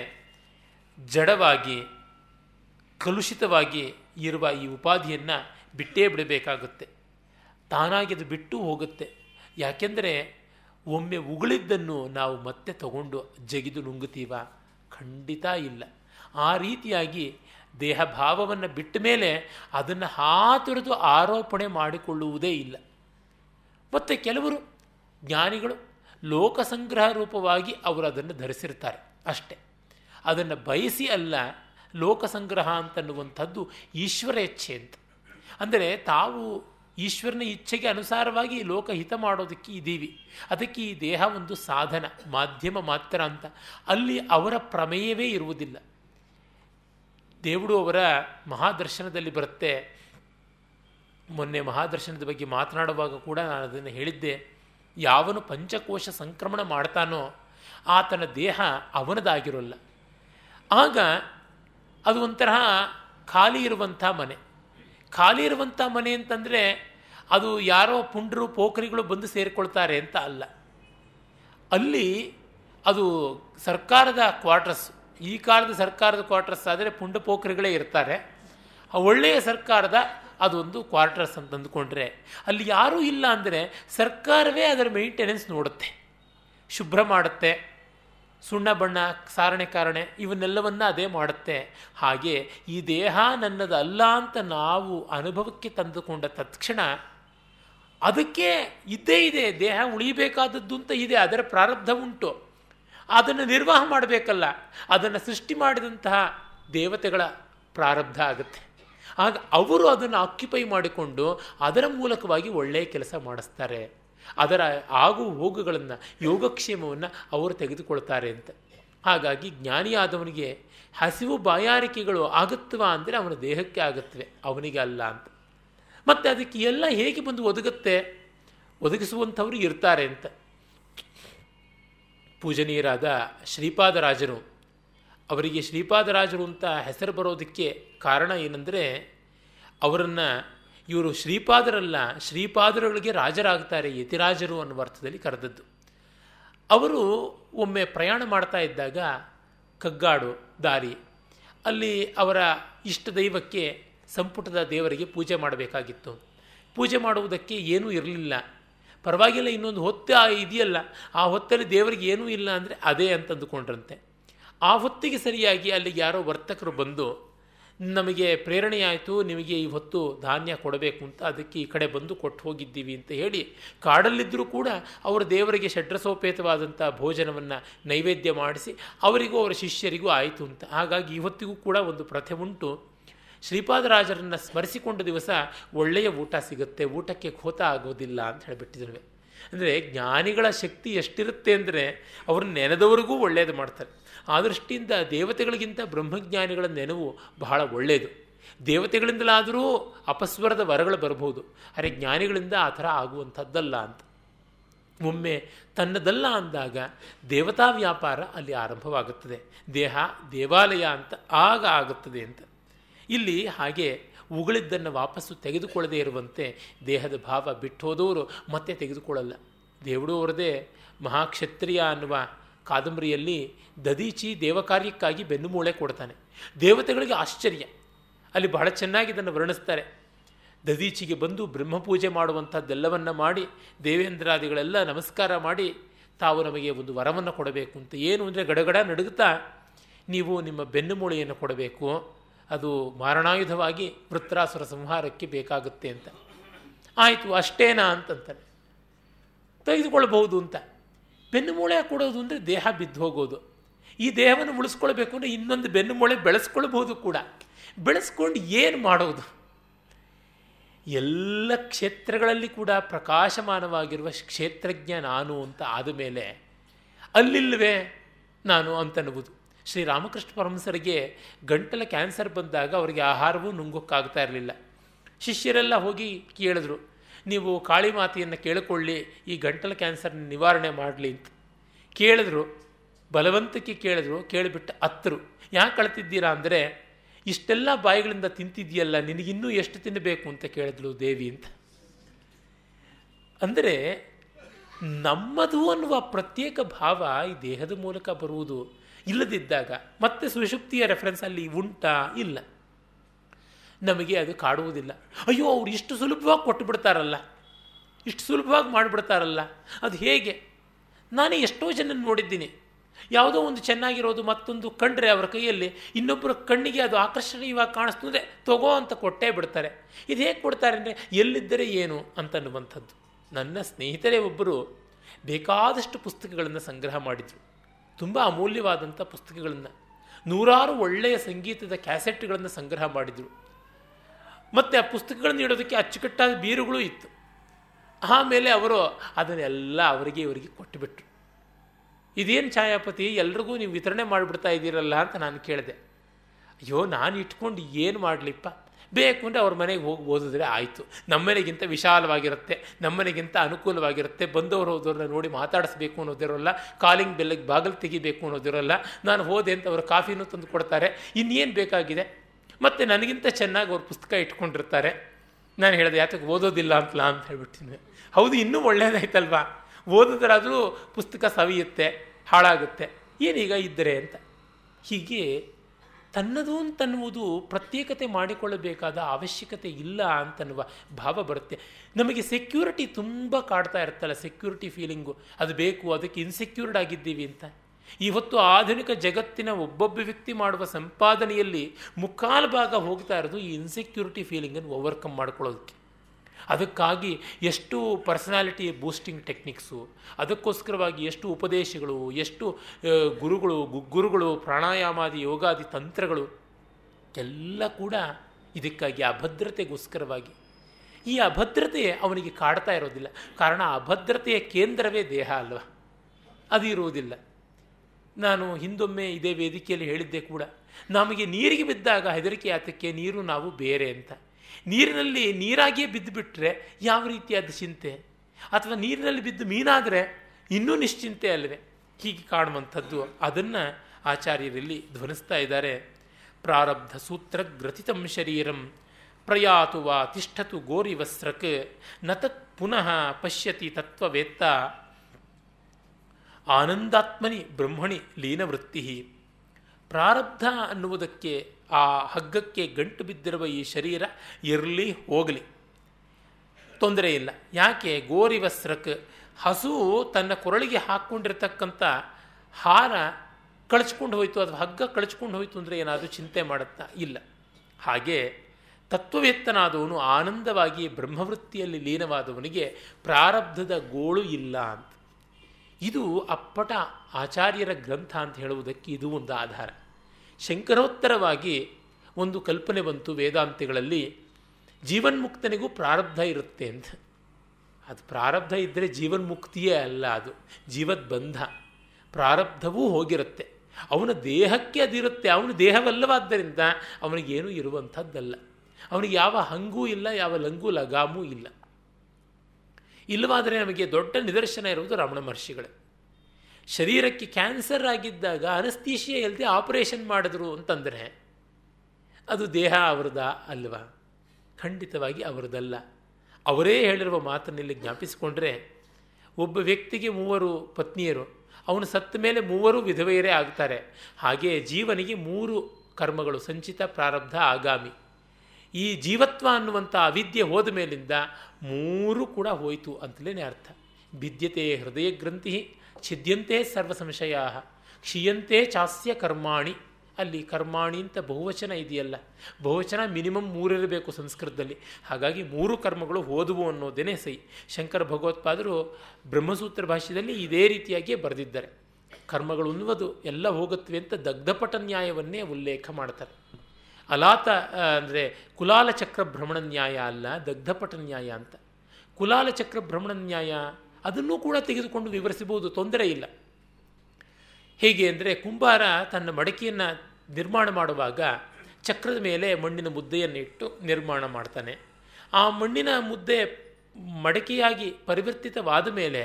[SPEAKER 1] ಜಡವಾಗಿ ಕಲುಷಿತವಾಗಿ ಇರುವ ಈ ಉಪಾಧಿಯನ್ನು ಬಿಟ್ಟೇ ಬಿಡಬೇಕಾಗುತ್ತೆ ತಾನಾಗಿದು ಬಿಟ್ಟು ಹೋಗುತ್ತೆ ಯಾಕೆಂದರೆ ಒಮ್ಮೆ ಉಗುಳಿದ್ದನ್ನು ನಾವು ಮತ್ತೆ ತಗೊಂಡು ಜಗಿದು ನುಂಗುತ್ತೀವ ಖಂಡಿತ ಇಲ್ಲ ಆ ರೀತಿಯಾಗಿ ದೇಹ ಭಾವವನ್ನು ಬಿಟ್ಟ ಮೇಲೆ ಅದನ್ನು ಹಾತೊರೆದು ಆರೋಪಣೆ ಮಾಡಿಕೊಳ್ಳುವುದೇ ಇಲ್ಲ ಮತ್ತು ಕೆಲವರು ಜ್ಞಾನಿಗಳು ಲೋಕಸಂಗ್ರಹ ರೂಪವಾಗಿ ಅವರು ಅದನ್ನು ಧರಿಸಿರ್ತಾರೆ ಅಷ್ಟೆ ಅದನ್ನು ಬಯಸಿ ಅಲ್ಲ ಲೋಕ ಸಂಗ್ರಹ ಅಂತನ್ನುವಂಥದ್ದು ಈಶ್ವರ ಇಚ್ಛೆ ಅಂತ ಅಂದರೆ ತಾವು ಈಶ್ವರನ ಇಚ್ಛೆಗೆ ಅನುಸಾರವಾಗಿ ಲೋಕಹಿತ ಮಾಡೋದಕ್ಕೆ ಇದ್ದೀವಿ ಅದಕ್ಕೆ ಈ ದೇಹ ಒಂದು ಸಾಧನ ಮಾಧ್ಯಮ ಮಾತ್ರ ಅಂತ ಅಲ್ಲಿ ಅವರ ಪ್ರಮೇಯವೇ ಇರುವುದಿಲ್ಲ ದೇವಡು ಅವರ ಮಹಾದರ್ಶನದಲ್ಲಿ ಬರುತ್ತೆ ಮೊನ್ನೆ ಮಹಾದರ್ಶನದ ಬಗ್ಗೆ ಮಾತನಾಡುವಾಗ ಕೂಡ ನಾನು ಅದನ್ನು ಹೇಳಿದ್ದೆ ಯಾವನು ಪಂಚಕೋಶ ಸಂಕ್ರಮಣ ಮಾಡ್ತಾನೋ ಆತನ ದೇಹ ಅವನದಾಗಿರೋಲ್ಲ ಆಗ ಅದು ಒಂಥರ ಖಾಲಿ ಇರುವಂಥ ಮನೆ ಖಾಲಿ ಇರುವಂಥ ಮನೆ ಅಂತಂದರೆ ಅದು ಯಾರೋ ಪುಂಡ್ರು ಪೋಖರಿಗಳು ಬಂದು ಸೇರಿಕೊಳ್ತಾರೆ ಅಂತ ಅಲ್ಲ ಅಲ್ಲಿ ಅದು ಸರ್ಕಾರದ ಕ್ವಾರ್ಟರ್ಸ್ ಈ ಕಾಲದ ಸರ್ಕಾರದ ಕ್ವಾರ್ಟರ್ಸ್ ಆದರೆ ಪುಂಡ ಇರ್ತಾರೆ ಇರ್ತಾರೆ ಒಳ್ಳೆಯ ಸರ್ಕಾರದ ಅದೊಂದು ಕ್ವಾರ್ಟರ್ಸ್ ಅಂತ ಅಂದುಕೊಂಡ್ರೆ ಅಲ್ಲಿ ಯಾರೂ ಇಲ್ಲ ಅಂದರೆ ಸರ್ಕಾರವೇ ಅದರ ಮೇಂಟೆನೆನ್ಸ್ ನೋಡುತ್ತೆ ಶುಭ್ರ ಮಾಡುತ್ತೆ ಸುಣ್ಣ ಬಣ್ಣ ಸಾರಣೆ ಕಾರಣೆ ಇವನ್ನೆಲ್ಲವನ್ನ ಅದೇ ಮಾಡುತ್ತೆ ಹಾಗೆ ಈ ದೇಹ ನನ್ನದಲ್ಲ ಅಂತ ನಾವು ಅನುಭವಕ್ಕೆ ತಂದುಕೊಂಡ ತಕ್ಷಣ ಅದಕ್ಕೆ ಇದ್ದೇ ಇದೆ ದೇಹ ಉಳಿಬೇಕಾದದ್ದು ಅಂತ ಇದೆ ಅದರ ಪ್ರಾರಬ್ಧ ಉಂಟು ಅದನ್ನು ನಿರ್ವಾಹ ಮಾಡಬೇಕಲ್ಲ ಅದನ್ನು ಸೃಷ್ಟಿ ಮಾಡಿದಂತಹ ದೇವತೆಗಳ ಪ್ರಾರಬ್ಧ ಆಗುತ್ತೆ ಆಗ ಅವರು ಅದನ್ನು ಆಕ್ಯುಪೈ ಮಾಡಿಕೊಂಡು ಅದರ ಮೂಲಕವಾಗಿ ಒಳ್ಳೆಯ ಕೆಲಸ ಮಾಡಿಸ್ತಾರೆ ಅದರ ಆಗು ಹೋಗುಗಳನ್ನು ಯೋಗಕ್ಷೇಮವನ್ನು ಅವರು ತೆಗೆದುಕೊಳ್ತಾರೆ ಅಂತ ಹಾಗಾಗಿ ಜ್ಞಾನಿಯಾದವನಿಗೆ ಹಸಿವು ಬಾಯಾರಿಕೆಗಳು ಆಗುತ್ತವ ಅಂದರೆ ಅವನ ದೇಹಕ್ಕೆ ಆಗುತ್ತವೆ ಅವನಿಗೆ ಅಲ್ಲ ಅಂತ ಮತ್ತು ಅದಕ್ಕೆ ಎಲ್ಲ ಹೇಗೆ ಬಂದು ಒದಗುತ್ತೆ ಒದಗಿಸುವಂಥವ್ರು ಇರ್ತಾರೆ ಅಂತ ಪೂಜನೀಯರಾದ ಶ್ರೀಪಾದರಾಜರು ಅವರಿಗೆ ಶ್ರೀಪಾದರಾಜರು ಅಂತ ಹೆಸರು ಬರೋದಕ್ಕೆ ಕಾರಣ ಏನಂದರೆ ಅವರನ್ನು ಇವರು ಶ್ರೀಪಾದರಲ್ಲ ಶ್ರೀಪಾದರುಗಳಿಗೆ ರಾಜರಾಗ್ತಾರೆ ಯತಿರಾಜರು ಅನ್ನುವ ಅರ್ಥದಲ್ಲಿ ಕರೆದದ್ದು ಅವರು ಒಮ್ಮೆ ಪ್ರಯಾಣ ಮಾಡ್ತಾ ಇದ್ದಾಗ ಕಗ್ಗಾಡು ದಾರಿ ಅಲ್ಲಿ ಅವರ ಇಷ್ಟ ದೈವಕ್ಕೆ ಸಂಪುಟದ ದೇವರಿಗೆ ಪೂಜೆ ಮಾಡಬೇಕಾಗಿತ್ತು ಪೂಜೆ ಮಾಡುವುದಕ್ಕೆ ಏನೂ ಇರಲಿಲ್ಲ ಪರವಾಗಿಲ್ಲ ಇನ್ನೊಂದು ಹೊತ್ತು ಆ ಇದೆಯಲ್ಲ ಆ ಹೊತ್ತಲ್ಲಿ ದೇವರಿಗೆ ಏನೂ ಇಲ್ಲ ಅಂದರೆ ಅದೇ ಅಂತಂದುಕೊಂಡ್ರಂತೆ ಆ ಹೊತ್ತಿಗೆ ಸರಿಯಾಗಿ ಅಲ್ಲಿಗೆ ಯಾರೋ ವರ್ತಕರು ಬಂದು ನಮಗೆ ಪ್ರೇರಣೆಯಾಯಿತು ನಿಮಗೆ ಈ ಹೊತ್ತು ಧಾನ್ಯ ಕೊಡಬೇಕು ಅಂತ ಅದಕ್ಕೆ ಈ ಕಡೆ ಬಂದು ಕೊಟ್ಟು ಹೋಗಿದ್ದೀವಿ ಅಂತ ಹೇಳಿ ಕಾಡಲ್ಲಿದ್ದರೂ ಕೂಡ ಅವರು ದೇವರಿಗೆ ಷಡ್ರಸೋಪೇತವಾದಂಥ ಭೋಜನವನ್ನು ನೈವೇದ್ಯ ಮಾಡಿಸಿ ಅವರಿಗೂ ಅವರ ಶಿಷ್ಯರಿಗೂ ಆಯಿತು ಅಂತ ಹಾಗಾಗಿ ಇವತ್ತಿಗೂ ಕೂಡ ಒಂದು ಪ್ರಥೆ ಉಂಟು ಶ್ರೀಪಾದರಾಜರನ್ನು ಸ್ಮರಿಸಿಕೊಂಡ ದಿವಸ ಒಳ್ಳೆಯ ಊಟ ಸಿಗುತ್ತೆ ಊಟಕ್ಕೆ ಖೋತ ಆಗೋದಿಲ್ಲ ಅಂತ ಹೇಳಿಬಿಟ್ಟಿದ್ರು ಅಂದರೆ ಜ್ಞಾನಿಗಳ ಶಕ್ತಿ ಎಷ್ಟಿರುತ್ತೆ ಅಂದರೆ ಅವರು ನೆನೆದವರಿಗೂ ಒಳ್ಳೆಯದು ಮಾಡ್ತಾರೆ ಆ ದೃಷ್ಟಿಯಿಂದ ದೇವತೆಗಳಿಗಿಂತ ಬ್ರಹ್ಮಜ್ಞಾನಿಗಳ ನೆನವು ಬಹಳ ಒಳ್ಳೆಯದು ದೇವತೆಗಳಿಂದಲಾದರೂ ಅಪಸ್ವರದ ವರಗಳು ಬರಬಹುದು ಅರೆ ಜ್ಞಾನಿಗಳಿಂದ ಆ ಥರ ಆಗುವಂಥದ್ದಲ್ಲ ಅಂತ ಒಮ್ಮೆ ತನ್ನದಲ್ಲ ಅಂದಾಗ ದೇವತಾ ವ್ಯಾಪಾರ ಅಲ್ಲಿ ಆರಂಭವಾಗುತ್ತದೆ ದೇಹ ದೇವಾಲಯ ಅಂತ ಆಗ ಆಗುತ್ತದೆ ಅಂತ ಇಲ್ಲಿ ಹಾಗೆ ಉಗಳಿದ್ದನ್ನು ವಾಪಸ್ಸು ತೆಗೆದುಕೊಳ್ಳದೇ ಇರುವಂತೆ ದೇಹದ ಭಾವ ಬಿಟ್ಟೋದವರು ಮತ್ತೆ ತೆಗೆದುಕೊಳ್ಳಲ್ಲ ದೇವಡು ಅವರದೇ ಮಹಾಕ್ಷತ್ರಿಯ ಅನ್ನುವ ಕಾದಂಬರಿಯಲ್ಲಿ ದದೀಚಿ ದೇವಕಾರ್ಯಕ್ಕಾಗಿ ಬೆನ್ನುಮೂಳೆ ಕೊಡ್ತಾನೆ ದೇವತೆಗಳಿಗೆ ಆಶ್ಚರ್ಯ ಅಲ್ಲಿ ಬಹಳ ಚೆನ್ನಾಗಿ ಇದನ್ನು ವರ್ಣಿಸ್ತಾರೆ ದದೀಚಿಗೆ ಬಂದು ಬ್ರಹ್ಮಪೂಜೆ ಮಾಡುವಂಥದ್ದೆಲ್ಲವನ್ನು ಮಾಡಿ ದೇವೇಂದ್ರಾದಿಗಳೆಲ್ಲ ನಮಸ್ಕಾರ ಮಾಡಿ ತಾವು ನಮಗೆ ಒಂದು ವರವನ್ನು ಕೊಡಬೇಕು ಅಂತ ಏನು ಅಂದರೆ ಗಡಗಡ ನಡುಗುತ್ತಾ ನೀವು ನಿಮ್ಮ ಬೆನ್ನುಮೂಳೆಯನ್ನು ಕೊಡಬೇಕು ಅದು ಮಾರಣಾಯುಧವಾಗಿ ವೃತ್ರಾಸುರ ಸಂಹಾರಕ್ಕೆ ಬೇಕಾಗುತ್ತೆ ಅಂತ ಆಯಿತು ಅಷ್ಟೇನಾ ಅಂತಂತಾನೆ ತೆಗೆದುಕೊಳ್ಬಹುದು ಅಂತ ಬೆನ್ನುಮೂಳೆ ಕೊಡೋದು ಅಂದರೆ ದೇಹ ಬಿದ್ದು ಹೋಗೋದು ಈ ದೇಹವನ್ನು ಉಳಿಸ್ಕೊಳ್ಬೇಕು ಅಂದರೆ ಇನ್ನೊಂದು ಬೆನ್ನುಮೂಳೆ ಬೆಳೆಸ್ಕೊಳ್ಬೋದು ಕೂಡ ಬೆಳೆಸ್ಕೊಂಡು ಏನು ಮಾಡೋದು ಎಲ್ಲ ಕ್ಷೇತ್ರಗಳಲ್ಲಿ ಕೂಡ ಪ್ರಕಾಶಮಾನವಾಗಿರುವ ಕ್ಷೇತ್ರಜ್ಞ ನಾನು ಅಂತ ಆದಮೇಲೆ ಅಲ್ಲಿಲ್ವೇ ನಾನು ಅಂತನ್ಬೋದು ಶ್ರೀರಾಮಕೃಷ್ಣ ಪರಮಸರಿಗೆ ಗಂಟಲ ಕ್ಯಾನ್ಸರ್ ಬಂದಾಗ ಅವರಿಗೆ ಆಹಾರವೂ ನುಂಗೋಕ್ಕಾಗ್ತಾ ಇರಲಿಲ್ಲ ಶಿಷ್ಯರೆಲ್ಲ ಹೋಗಿ ಕೇಳಿದ್ರು ನೀವು ಕಾಳಿ ಮಾತೆಯನ್ನು ಕೇಳಿಕೊಳ್ಳಿ ಈ ಗಂಟಲ ಕ್ಯಾನ್ಸರ್ ನಿವಾರಣೆ ಮಾಡಲಿ ಅಂತ ಕೇಳಿದ್ರು ಬಲವಂತಕ್ಕೆ ಕೇಳಿದ್ರು ಕೇಳಿಬಿಟ್ಟು ಹತ್ತರು ಯಾಕೆ ಕಳ್ತಿದ್ದೀರಾ ಅಂದರೆ ಇಷ್ಟೆಲ್ಲ ಬಾಯಿಗಳಿಂದ ತಿಂತಿದ್ಯಲ್ಲ ನಿನಗಿನ್ನೂ ಎಷ್ಟು ತಿನ್ನಬೇಕು ಅಂತ ಕೇಳಿದ್ಲು ದೇವಿ ಅಂತ ಅಂದರೆ ನಮ್ಮದು ಅನ್ನುವ ಪ್ರತ್ಯೇಕ ಭಾವ ಈ ದೇಹದ ಮೂಲಕ ಬರುವುದು ಇಲ್ಲದಿದ್ದಾಗ ಮತ್ತೆ ಸುಶುಕ್ತಿಯ ರೆಫರೆನ್ಸ್ ಅಲ್ಲಿ ಉಂಟಾ ಇಲ್ಲ ನಮಗೆ ಅದು ಕಾಡುವುದಿಲ್ಲ ಅಯ್ಯೋ ಅವರು ಇಷ್ಟು ಸುಲಭವಾಗಿ ಕೊಟ್ಟು ಬಿಡ್ತಾರಲ್ಲ ಇಷ್ಟು ಸುಲಭವಾಗಿ ಮಾಡಿಬಿಡ್ತಾರಲ್ಲ ಅದು ಹೇಗೆ ನಾನೇ ಎಷ್ಟೋ ಜನ ನೋಡಿದ್ದೀನಿ ಯಾವುದೋ ಒಂದು ಚೆನ್ನಾಗಿರೋದು ಮತ್ತೊಂದು ಕಂಡ್ರೆ ಅವರ ಕೈಯಲ್ಲಿ ಇನ್ನೊಬ್ಬರ ಕಣ್ಣಿಗೆ ಅದು ಆಕರ್ಷಣೀಯವಾಗಿ ಕಾಣಿಸ್ತು ತಗೋ ಅಂತ ಕೊಟ್ಟೇ ಬಿಡ್ತಾರೆ ಇದು ಹೇಗೆ ಕೊಡ್ತಾರೆ ಅಂದರೆ ಎಲ್ಲಿದ್ದರೆ ಏನು ಅಂತನ್ನುವಂಥದ್ದು ನನ್ನ ಸ್ನೇಹಿತರೇ ಒಬ್ಬರು ಬೇಕಾದಷ್ಟು ಪುಸ್ತಕಗಳನ್ನು ಸಂಗ್ರಹ ಮಾಡಿದರು ತುಂಬ ಅಮೂಲ್ಯವಾದಂಥ ಪುಸ್ತಕಗಳನ್ನು ನೂರಾರು ಒಳ್ಳೆಯ ಸಂಗೀತದ ಕ್ಯಾಸೆಟ್ಗಳನ್ನು ಸಂಗ್ರಹ ಮಾಡಿದರು ಮತ್ತು ಆ ಪುಸ್ತಕಗಳನ್ನು ಇಡೋದಕ್ಕೆ ಅಚ್ಚುಕಟ್ಟಾದ ಬೀರುಗಳು ಇತ್ತು ಆಮೇಲೆ ಅವರು ಅದನ್ನೆಲ್ಲ ಅವರಿಗೆ ಇವರಿಗೆ ಕೊಟ್ಟುಬಿಟ್ರು ಇದೇನು ಛಾಯಾಪತಿ ಎಲ್ರಿಗೂ ನೀವು ವಿತರಣೆ ಮಾಡಿಬಿಡ್ತಾ ಇದ್ದೀರಲ್ಲ ಅಂತ ನಾನು ಕೇಳಿದೆ ಅಯ್ಯೋ ನಾನು ಇಟ್ಕೊಂಡು ಏನು ಮಾಡಲಿಪ್ಪ ಬೇಕು ಅಂದರೆ ಅವ್ರ ಮನೆಗೆ ಹೋಗಿ ಓದಿದ್ರೆ ಆಯಿತು ನಮ್ಮನೆಗಿಂತ ವಿಶಾಲವಾಗಿರುತ್ತೆ ನಮ್ಮನೆಗಿಂತ ಅನುಕೂಲವಾಗಿರುತ್ತೆ ಬಂದವರು ಹೋದವ್ರನ್ನ ನೋಡಿ ಮಾತಾಡಿಸ್ಬೇಕು ಅನ್ನೋದಿರೋಲ್ಲ ಕಾಲಿಂಗ್ ಬೆಲ್ಲಿಗೆ ಬಾಗಿಲು ತೆಗಿಬೇಕು ಅನ್ನೋದಿರೋಲ್ಲ ನಾನು ಹೋದೆ ಅಂತ ಅವರು ಕಾಫಿನೂ ತಂದು ಕೊಡ್ತಾರೆ ಇನ್ನೇನು ಬೇಕಾಗಿದೆ ಮತ್ತು ನನಗಿಂತ ಚೆನ್ನಾಗಿ ಅವ್ರು ಪುಸ್ತಕ ಇಟ್ಕೊಂಡಿರ್ತಾರೆ ನಾನು ಹೇಳಿದೆ ಯಾತಕ್ಕೆ ಓದೋದಿಲ್ಲ ಅಂತಲ್ಲ ಅಂತ ಹೇಳ್ಬಿಡ್ತೀನಿ ಹೌದು ಇನ್ನೂ ಒಳ್ಳೆಯದಾಯ್ತಲ್ವಾ ಓದಿದ್ರಾದರೂ ಪುಸ್ತಕ ಸವಿಯುತ್ತೆ ಹಾಳಾಗುತ್ತೆ ಏನೀಗ ಇದ್ದರೆ ಅಂತ ಹೀಗೆ ತನ್ನದು ಅಂತನ್ನುವುದು ಪ್ರತ್ಯೇಕತೆ ಮಾಡಿಕೊಳ್ಳಬೇಕಾದ ಅವಶ್ಯಕತೆ ಇಲ್ಲ ಅಂತನ್ನುವ ಭಾವ ಬರುತ್ತೆ ನಮಗೆ ಸೆಕ್ಯೂರಿಟಿ ತುಂಬ ಕಾಡ್ತಾ ಇರ್ತಲ್ಲ ಸೆಕ್ಯೂರಿಟಿ ಫೀಲಿಂಗು ಅದು ಬೇಕು ಅದಕ್ಕೆ ಇನ್ಸೆಕ್ಯೂರ್ಡ್ ಆಗಿದ್ದೀವಿ ಅಂತ ಇವತ್ತು ಆಧುನಿಕ ಜಗತ್ತಿನ ಒಬ್ಬೊಬ್ಬ ವ್ಯಕ್ತಿ ಮಾಡುವ ಸಂಪಾದನೆಯಲ್ಲಿ ಮುಕ್ಕಾಲು ಭಾಗ ಹೋಗ್ತಾ ಇರೋದು ಈ ಇನ್ಸೆಕ್ಯೂರಿಟಿ ಫೀಲಿಂಗನ್ನು ಓವರ್ಕಮ್ ಮಾಡ್ಕೊಳ್ಳೋದಕ್ಕೆ ಅದಕ್ಕಾಗಿ ಎಷ್ಟು ಪರ್ಸನಾಲಿಟಿ ಬೂಸ್ಟಿಂಗ್ ಟೆಕ್ನಿಕ್ಸು ಅದಕ್ಕೋಸ್ಕರವಾಗಿ ಎಷ್ಟು ಉಪದೇಶಗಳು ಎಷ್ಟು ಗುರುಗಳು ಗುಗ್ಗುರುಗಳು ಪ್ರಾಣಾಯಾಮಾದಿ ಯೋಗಾದಿ ತಂತ್ರಗಳು ಎಲ್ಲ ಕೂಡ ಇದಕ್ಕಾಗಿ ಅಭದ್ರತೆಗೋಸ್ಕರವಾಗಿ ಈ ಅಭದ್ರತೆ ಅವನಿಗೆ ಕಾಡ್ತಾ ಇರೋದಿಲ್ಲ ಕಾರಣ ಅಭದ್ರತೆಯ ಕೇಂದ್ರವೇ ದೇಹ ಅಲ್ವಾ ಅದು ಇರುವುದಿಲ್ಲ ನಾನು ಹಿಂದೊಮ್ಮೆ ಇದೇ ವೇದಿಕೆಯಲ್ಲಿ ಹೇಳಿದ್ದೆ ಕೂಡ ನಮಗೆ ನೀರಿಗೆ ಬಿದ್ದಾಗ ಹೆದರಿಕೆ ಆತಕ್ಕೆ ನೀರು ನಾವು ಬೇರೆ ಅಂತ ನೀರಿನಲ್ಲಿ ನೀರಾಗಿಯೇ ಬಿದ್ದು ಬಿಟ್ಟರೆ ಯಾವ ರೀತಿಯಾದ ಚಿಂತೆ ಅಥವಾ ನೀರಿನಲ್ಲಿ ಬಿದ್ದು ಮೀನಾದರೆ ಇನ್ನೂ ನಿಶ್ಚಿಂತೆ ಅಲ್ಲವೆ ಹೀಗೆ ಕಾಣುವಂಥದ್ದು ಅದನ್ನು ಆಚಾರ್ಯರಲ್ಲಿ ಧ್ವನಿಸ್ತಾ ಇದ್ದಾರೆ ಪ್ರಾರಬ್ಧ ಸೂತ್ರ ಗ್ರಥಿತಂ ಶರೀರಂ ಪ್ರಯಾತು ವಾ ತಿಷ್ಠತು ನ ನತತ್ ಪುನಃ ಪಶ್ಯತಿ ತತ್ವವೇತ್ತ ಆನಂದಾತ್ಮನಿ ಬ್ರಹ್ಮಣಿ ಲೀನವೃತ್ತಿ ಪ್ರಾರಬ್ಧ ಅನ್ನುವುದಕ್ಕೆ ಆ ಹಗ್ಗಕ್ಕೆ ಗಂಟು ಬಿದ್ದಿರುವ ಈ ಶರೀರ ಇರಲಿ ಹೋಗಲಿ ತೊಂದರೆ ಇಲ್ಲ ಯಾಕೆ ಗೋರಿ ಸ್ರಕ್ ಹಸು ತನ್ನ ಕೊರಳಿಗೆ ಹಾಕ್ಕೊಂಡಿರ್ತಕ್ಕಂಥ ಹಾರ ಕಳಚ್ಕೊಂಡು ಹೋಯಿತು ಅಥವಾ ಹಗ್ಗ ಕಳಚ್ಕೊಂಡು ಹೋಯಿತು ಅಂದರೆ ಏನಾದರೂ ಚಿಂತೆ ಮಾಡುತ್ತಾ ಇಲ್ಲ ಹಾಗೆ ತತ್ವವೇತ್ತನಾದವನು ಆನಂದವಾಗಿ ಬ್ರಹ್ಮವೃತ್ತಿಯಲ್ಲಿ ಲೀನವಾದವನಿಗೆ ಪ್ರಾರಬ್ಧದ ಗೋಳು ಇಲ್ಲ ಅಂತ ಇದು ಅಪ್ಪಟ ಆಚಾರ್ಯರ ಗ್ರಂಥ ಅಂತ ಹೇಳುವುದಕ್ಕೆ ಇದು ಒಂದು ಆಧಾರ ಶಂಕರೋತ್ತರವಾಗಿ ಒಂದು ಕಲ್ಪನೆ ಬಂತು ವೇದಾಂತಿಗಳಲ್ಲಿ ಜೀವನ್ಮುಕ್ತನಿಗೂ ಪ್ರಾರಬ್ಧ ಇರುತ್ತೆ ಅಂತ ಅದು ಪ್ರಾರಬ್ಧ ಇದ್ದರೆ ಜೀವನ್ಮುಕ್ತಿಯೇ ಅಲ್ಲ ಅದು ಜೀವದ ಬಂಧ ಪ್ರಾರಬ್ಧವೂ ಹೋಗಿರುತ್ತೆ ಅವನ ದೇಹಕ್ಕೆ ಅದಿರುತ್ತೆ ಅವನ ದೇಹವಲ್ಲವಾದ್ದರಿಂದ ಅವನಿಗೇನೂ ಇರುವಂಥದ್ದಲ್ಲ ಅವನಿಗೆ ಯಾವ ಹಂಗೂ ಇಲ್ಲ ಯಾವ ಲಂಗು ಲಗಾಮೂ ಇಲ್ಲ ಇಲ್ಲವಾದರೆ ನಮಗೆ ದೊಡ್ಡ ನಿದರ್ಶನ ಇರುವುದು ರಮಣ ಮಹರ್ಷಿಗಳೇ ಶರೀರಕ್ಕೆ ಕ್ಯಾನ್ಸರ್ ಆಗಿದ್ದಾಗ ಅನಸ್ತೀಶಿಯ ಇಲ್ಲದೆ ಆಪರೇಷನ್ ಮಾಡಿದ್ರು ಅಂತಂದರೆ ಅದು ದೇಹ ಅವ್ರದಾ ಅಲ್ವಾ ಖಂಡಿತವಾಗಿ ಅವರದಲ್ಲ ಅವರೇ ಹೇಳಿರುವ ಮಾತನ್ನೆಲ್ಲಿ ಜ್ಞಾಪಿಸಿಕೊಂಡ್ರೆ ಒಬ್ಬ ವ್ಯಕ್ತಿಗೆ ಮೂವರು ಪತ್ನಿಯರು ಅವನು ಸತ್ತ ಮೇಲೆ ಮೂವರು ವಿಧವೆಯರೇ ಆಗ್ತಾರೆ ಹಾಗೆ ಜೀವನಿಗೆ ಮೂರು ಕರ್ಮಗಳು ಸಂಚಿತ ಪ್ರಾರಬ್ಧ ಆಗಾಮಿ ಈ ಜೀವತ್ವ ಅನ್ನುವಂಥ ಅವಿದ್ಯೆ ಹೋದ ಮೇಲಿಂದ ಮೂರು ಕೂಡ ಹೋಯಿತು ಅಂತಲೇ ಅರ್ಥ ಬಿದ್ಯತೆಯೇ ಹೃದಯ ಗ್ರಂಥಿ ಛಿದ್ಯಂತೆ ಸರ್ವ ಸಂಶಯ ಕ್ಷೀಯಂತೆ ಚಾಸ್ಯ ಕರ್ಮಾಣಿ ಅಲ್ಲಿ ಕರ್ಮಾಣಿ ಅಂತ ಬಹುವಚನ ಇದೆಯಲ್ಲ ಬಹುವಚನ ಮಿನಿಮಮ್ ಮೂರಿರಬೇಕು ಸಂಸ್ಕೃತದಲ್ಲಿ ಹಾಗಾಗಿ ಮೂರು ಕರ್ಮಗಳು ಓದುವು ಅನ್ನೋದೇನೇ ಸೈ ಶಂಕರ ಭಗವತ್ಪಾದರು ಬ್ರಹ್ಮಸೂತ್ರ ಭಾಷೆಯಲ್ಲಿ ಇದೇ ರೀತಿಯಾಗಿಯೇ ಬರೆದಿದ್ದಾರೆ ಕರ್ಮಗಳು ಉನ್ನುವುದು ಎಲ್ಲ ಹೋಗುತ್ತವೆ ಅಂತ ದಗ್ಧಪಟ ನ್ಯಾಯವನ್ನೇ ಉಲ್ಲೇಖ ಮಾಡ್ತಾರೆ ಅಲಾತ ಅಂದರೆ ಕುಲಾಲ ಚಕ್ರ ಭ್ರಮಣ ನ್ಯಾಯ ಅಲ್ಲ ದಗ್ಧಪಟ ನ್ಯಾಯ ಅಂತ ಕುಲಾಲ ಚಕ್ರ ಭ್ರಮಣ ನ್ಯಾಯ ಅದನ್ನು ಕೂಡ ತೆಗೆದುಕೊಂಡು ವಿವರಿಸಬಹುದು ತೊಂದರೆ ಇಲ್ಲ ಹೇಗೆ ಅಂದರೆ ಕುಂಬಾರ ತನ್ನ ಮಡಕೆಯನ್ನು ನಿರ್ಮಾಣ ಮಾಡುವಾಗ ಚಕ್ರದ ಮೇಲೆ ಮಣ್ಣಿನ ಮುದ್ದೆಯನ್ನು ಇಟ್ಟು ನಿರ್ಮಾಣ ಮಾಡ್ತಾನೆ ಆ ಮಣ್ಣಿನ ಮುದ್ದೆ ಮಡಕೆಯಾಗಿ ಪರಿವರ್ತಿತವಾದ ಮೇಲೆ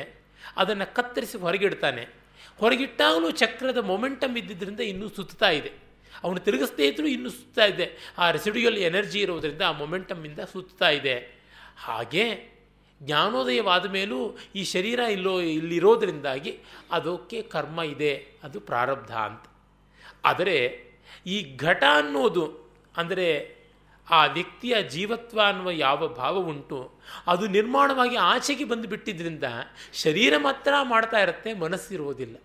[SPEAKER 1] ಅದನ್ನು ಕತ್ತರಿಸಿ ಹೊರಗಿಡ್ತಾನೆ ಹೊರಗಿಟ್ಟಾಗಲೂ ಚಕ್ರದ ಮೊಮೆಂಟಮ್ ಇದ್ದಿದ್ದರಿಂದ ಇನ್ನೂ ಸುತ್ತಾ ಇದೆ ಅವನು ತಿರುಗಿಸ್ತೇ ಇದ್ದರೂ ಇನ್ನೂ ಸುತ್ತಾ ಇದೆ ಆ ರೆಸಿಡ್ಯೂಯಲ್ ಎನರ್ಜಿ ಇರೋದರಿಂದ ಆ ಮೊಮೆಂಟಮ್ಮಿಂದ ಸುತ್ತಾ ಇದೆ ಹಾಗೆ ಜ್ಞಾನೋದಯವಾದ ಮೇಲೂ ಈ ಶರೀರ ಇಲ್ಲೋ ಇಲ್ಲಿರೋದರಿಂದಾಗಿ ಅದಕ್ಕೆ ಕರ್ಮ ಇದೆ ಅದು ಪ್ರಾರಬ್ಧ ಅಂತ ಆದರೆ ಈ ಘಟ ಅನ್ನೋದು ಅಂದರೆ ಆ ವ್ಯಕ್ತಿಯ ಜೀವತ್ವ ಅನ್ನುವ ಯಾವ ಭಾವ ಉಂಟು ಅದು ನಿರ್ಮಾಣವಾಗಿ ಆಚೆಗೆ ಬಂದು ಬಿಟ್ಟಿದ್ದರಿಂದ ಶರೀರ ಮಾತ್ರ ಮಾಡ್ತಾ ಇರುತ್ತೆ ಮನಸ್ಸಿರುವುದಿಲ್ಲ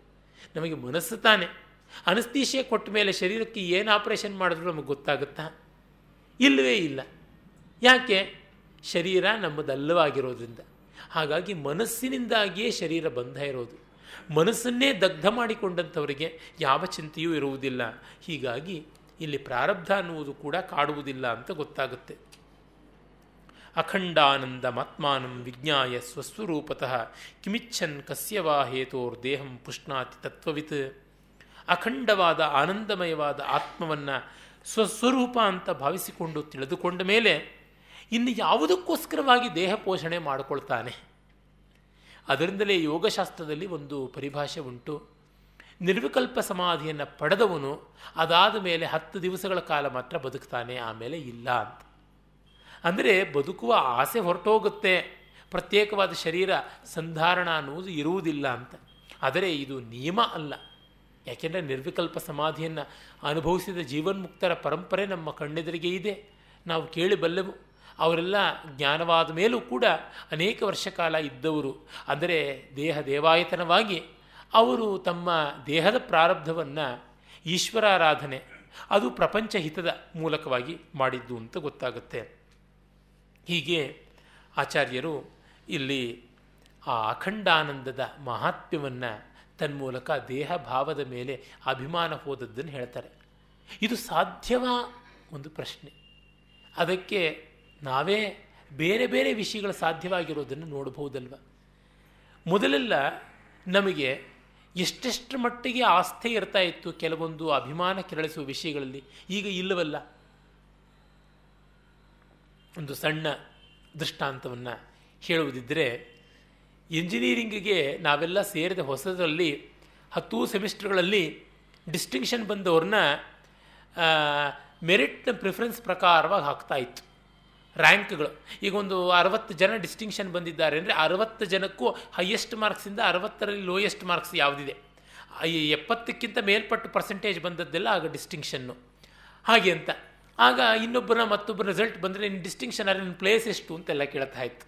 [SPEAKER 1] ನಮಗೆ ಮನಸ್ಸು ತಾನೆ ಅನಸ್ತೀಶೆ ಕೊಟ್ಟ ಮೇಲೆ ಶರೀರಕ್ಕೆ ಏನು ಆಪರೇಷನ್ ಮಾಡಿದ್ರು ನಮಗೆ ಗೊತ್ತಾಗುತ್ತಾ ಇಲ್ಲವೇ ಇಲ್ಲ ಯಾಕೆ ಶರೀರ ನಮ್ಮದಲ್ಲವಾಗಿರೋದ್ರಿಂದ ಹಾಗಾಗಿ ಮನಸ್ಸಿನಿಂದಾಗಿಯೇ ಶರೀರ ಬಂಧ ಇರೋದು ಮನಸ್ಸನ್ನೇ ದಗ್ಧ ಮಾಡಿಕೊಂಡಂಥವರಿಗೆ ಯಾವ ಚಿಂತೆಯೂ ಇರುವುದಿಲ್ಲ ಹೀಗಾಗಿ ಇಲ್ಲಿ ಪ್ರಾರಬ್ಧ ಅನ್ನುವುದು ಕೂಡ ಕಾಡುವುದಿಲ್ಲ ಅಂತ ಗೊತ್ತಾಗುತ್ತೆ ಅಖಂಡಾನಂದ ಮಾತ್ಮಾನಂ ವಿಜ್ಞಾಯ ಸ್ವಸ್ವರೂಪತಃ ಕಿಮಿಚ್ಛನ್ ಕಸ್ಯವಾ ಹೇತೋರ್ ದೇಹಂ ಪುಷ್ಣಾತಿ ತತ್ವವಿತ್ ಅಖಂಡವಾದ ಆನಂದಮಯವಾದ ಆತ್ಮವನ್ನು ಸ್ವಸ್ವರೂಪ ಅಂತ ಭಾವಿಸಿಕೊಂಡು ತಿಳಿದುಕೊಂಡ ಮೇಲೆ ಇನ್ನು ಯಾವುದಕ್ಕೋಸ್ಕರವಾಗಿ ದೇಹ ಪೋಷಣೆ ಮಾಡಿಕೊಳ್ತಾನೆ ಅದರಿಂದಲೇ ಯೋಗಶಾಸ್ತ್ರದಲ್ಲಿ ಒಂದು ಪರಿಭಾಷೆ ಉಂಟು ನಿರ್ವಿಕಲ್ಪ ಸಮಾಧಿಯನ್ನು ಪಡೆದವನು ಅದಾದ ಮೇಲೆ ಹತ್ತು ದಿವಸಗಳ ಕಾಲ ಮಾತ್ರ ಬದುಕ್ತಾನೆ ಆಮೇಲೆ ಇಲ್ಲ ಅಂತ ಅಂದರೆ ಬದುಕುವ ಆಸೆ ಹೊರಟೋಗುತ್ತೆ ಪ್ರತ್ಯೇಕವಾದ ಶರೀರ ಸಂಧಾರಣ ಅನ್ನುವುದು ಇರುವುದಿಲ್ಲ ಅಂತ ಆದರೆ ಇದು ನಿಯಮ ಅಲ್ಲ ಯಾಕೆಂದರೆ ನಿರ್ವಿಕಲ್ಪ ಸಮಾಧಿಯನ್ನು ಅನುಭವಿಸಿದ ಜೀವನ್ಮುಕ್ತರ ಪರಂಪರೆ ನಮ್ಮ ಕಣ್ಣೆದುರಿಗೆ ಇದೆ ನಾವು ಕೇಳಿಬಲ್ಲೆವು ಅವರೆಲ್ಲ ಜ್ಞಾನವಾದ ಮೇಲೂ ಕೂಡ ಅನೇಕ ವರ್ಷ ಕಾಲ ಇದ್ದವರು ಅಂದರೆ ದೇಹ ದೇವಾಯತನವಾಗಿ ಅವರು ತಮ್ಮ ದೇಹದ ಪ್ರಾರಬ್ಧವನ್ನು ಈಶ್ವರಾರಾಧನೆ ಅದು ಪ್ರಪಂಚ ಹಿತದ ಮೂಲಕವಾಗಿ ಮಾಡಿದ್ದು ಅಂತ ಗೊತ್ತಾಗುತ್ತೆ ಹೀಗೆ ಆಚಾರ್ಯರು ಇಲ್ಲಿ ಆ ಅಖಂಡಾನಂದದ ಮಹಾತ್ಮ್ಯವನ್ನು ತನ್ಮೂಲಕ ದೇಹ ಭಾವದ ಮೇಲೆ ಅಭಿಮಾನ ಹೋದದ್ದನ್ನು ಹೇಳ್ತಾರೆ ಇದು ಸಾಧ್ಯವಾ ಒಂದು ಪ್ರಶ್ನೆ ಅದಕ್ಕೆ ನಾವೇ ಬೇರೆ ಬೇರೆ ವಿಷಯಗಳು ಸಾಧ್ಯವಾಗಿರೋದನ್ನು ನೋಡಬಹುದಲ್ವ ಮೊದಲೆಲ್ಲ ನಮಗೆ ಎಷ್ಟೆಷ್ಟು ಮಟ್ಟಿಗೆ ಆಸ್ಥೆ ಇರ್ತಾ ಇತ್ತು ಕೆಲವೊಂದು ಅಭಿಮಾನ ಕೆರಳಿಸುವ ವಿಷಯಗಳಲ್ಲಿ ಈಗ ಇಲ್ಲವಲ್ಲ ಒಂದು ಸಣ್ಣ ದೃಷ್ಟಾಂತವನ್ನು ಹೇಳುವುದಿದ್ದರೆ ಇಂಜಿನಿಯರಿಂಗಿಗೆ ನಾವೆಲ್ಲ ಸೇರಿದ ಹೊಸದರಲ್ಲಿ ಹತ್ತು ಸೆಮಿಸ್ಟರ್ಗಳಲ್ಲಿ ಡಿಸ್ಟಿಂಕ್ಷನ್ ಬಂದವ್ರನ್ನ ಮೆರಿಟ್ನ ಪ್ರಿಫರೆನ್ಸ್ ಪ್ರಕಾರವಾಗಿ ಹಾಕ್ತಾ ಇತ್ತು ರ್ಯಾಂಕ್ಗಳು ಈಗ ಒಂದು ಅರವತ್ತು ಜನ ಡಿಸ್ಟಿಂಕ್ಷನ್ ಬಂದಿದ್ದಾರೆ ಅಂದರೆ ಅರವತ್ತು ಜನಕ್ಕೂ ಹೈಯೆಸ್ಟ್ ಮಾರ್ಕ್ಸಿಂದ ಅರವತ್ತರಲ್ಲಿ ಲೋಯೆಸ್ಟ್ ಮಾರ್ಕ್ಸ್ ಯಾವುದಿದೆ ಈ ಎಪ್ಪತ್ತಕ್ಕಿಂತ ಮೇಲ್ಪಟ್ಟು ಪರ್ಸೆಂಟೇಜ್ ಬಂದದ್ದೆಲ್ಲ ಆಗ ಡಿಸ್ಟಿಂಕ್ಷನ್ನು ಹಾಗೆ ಅಂತ ಆಗ ಇನ್ನೊಬ್ಬರ ಮತ್ತೊಬ್ಬರ ರಿಸಲ್ಟ್ ಬಂದರೆ ನಿನ್ನ ಡಿಸ್ಟಿಂಕ್ಷನ್ ಆದರೆ ನಿನ್ನ ಪ್ಲೇಸ್ ಎಷ್ಟು ಅಂತೆಲ್ಲ ಕೇಳ್ತಾ ಇತ್ತು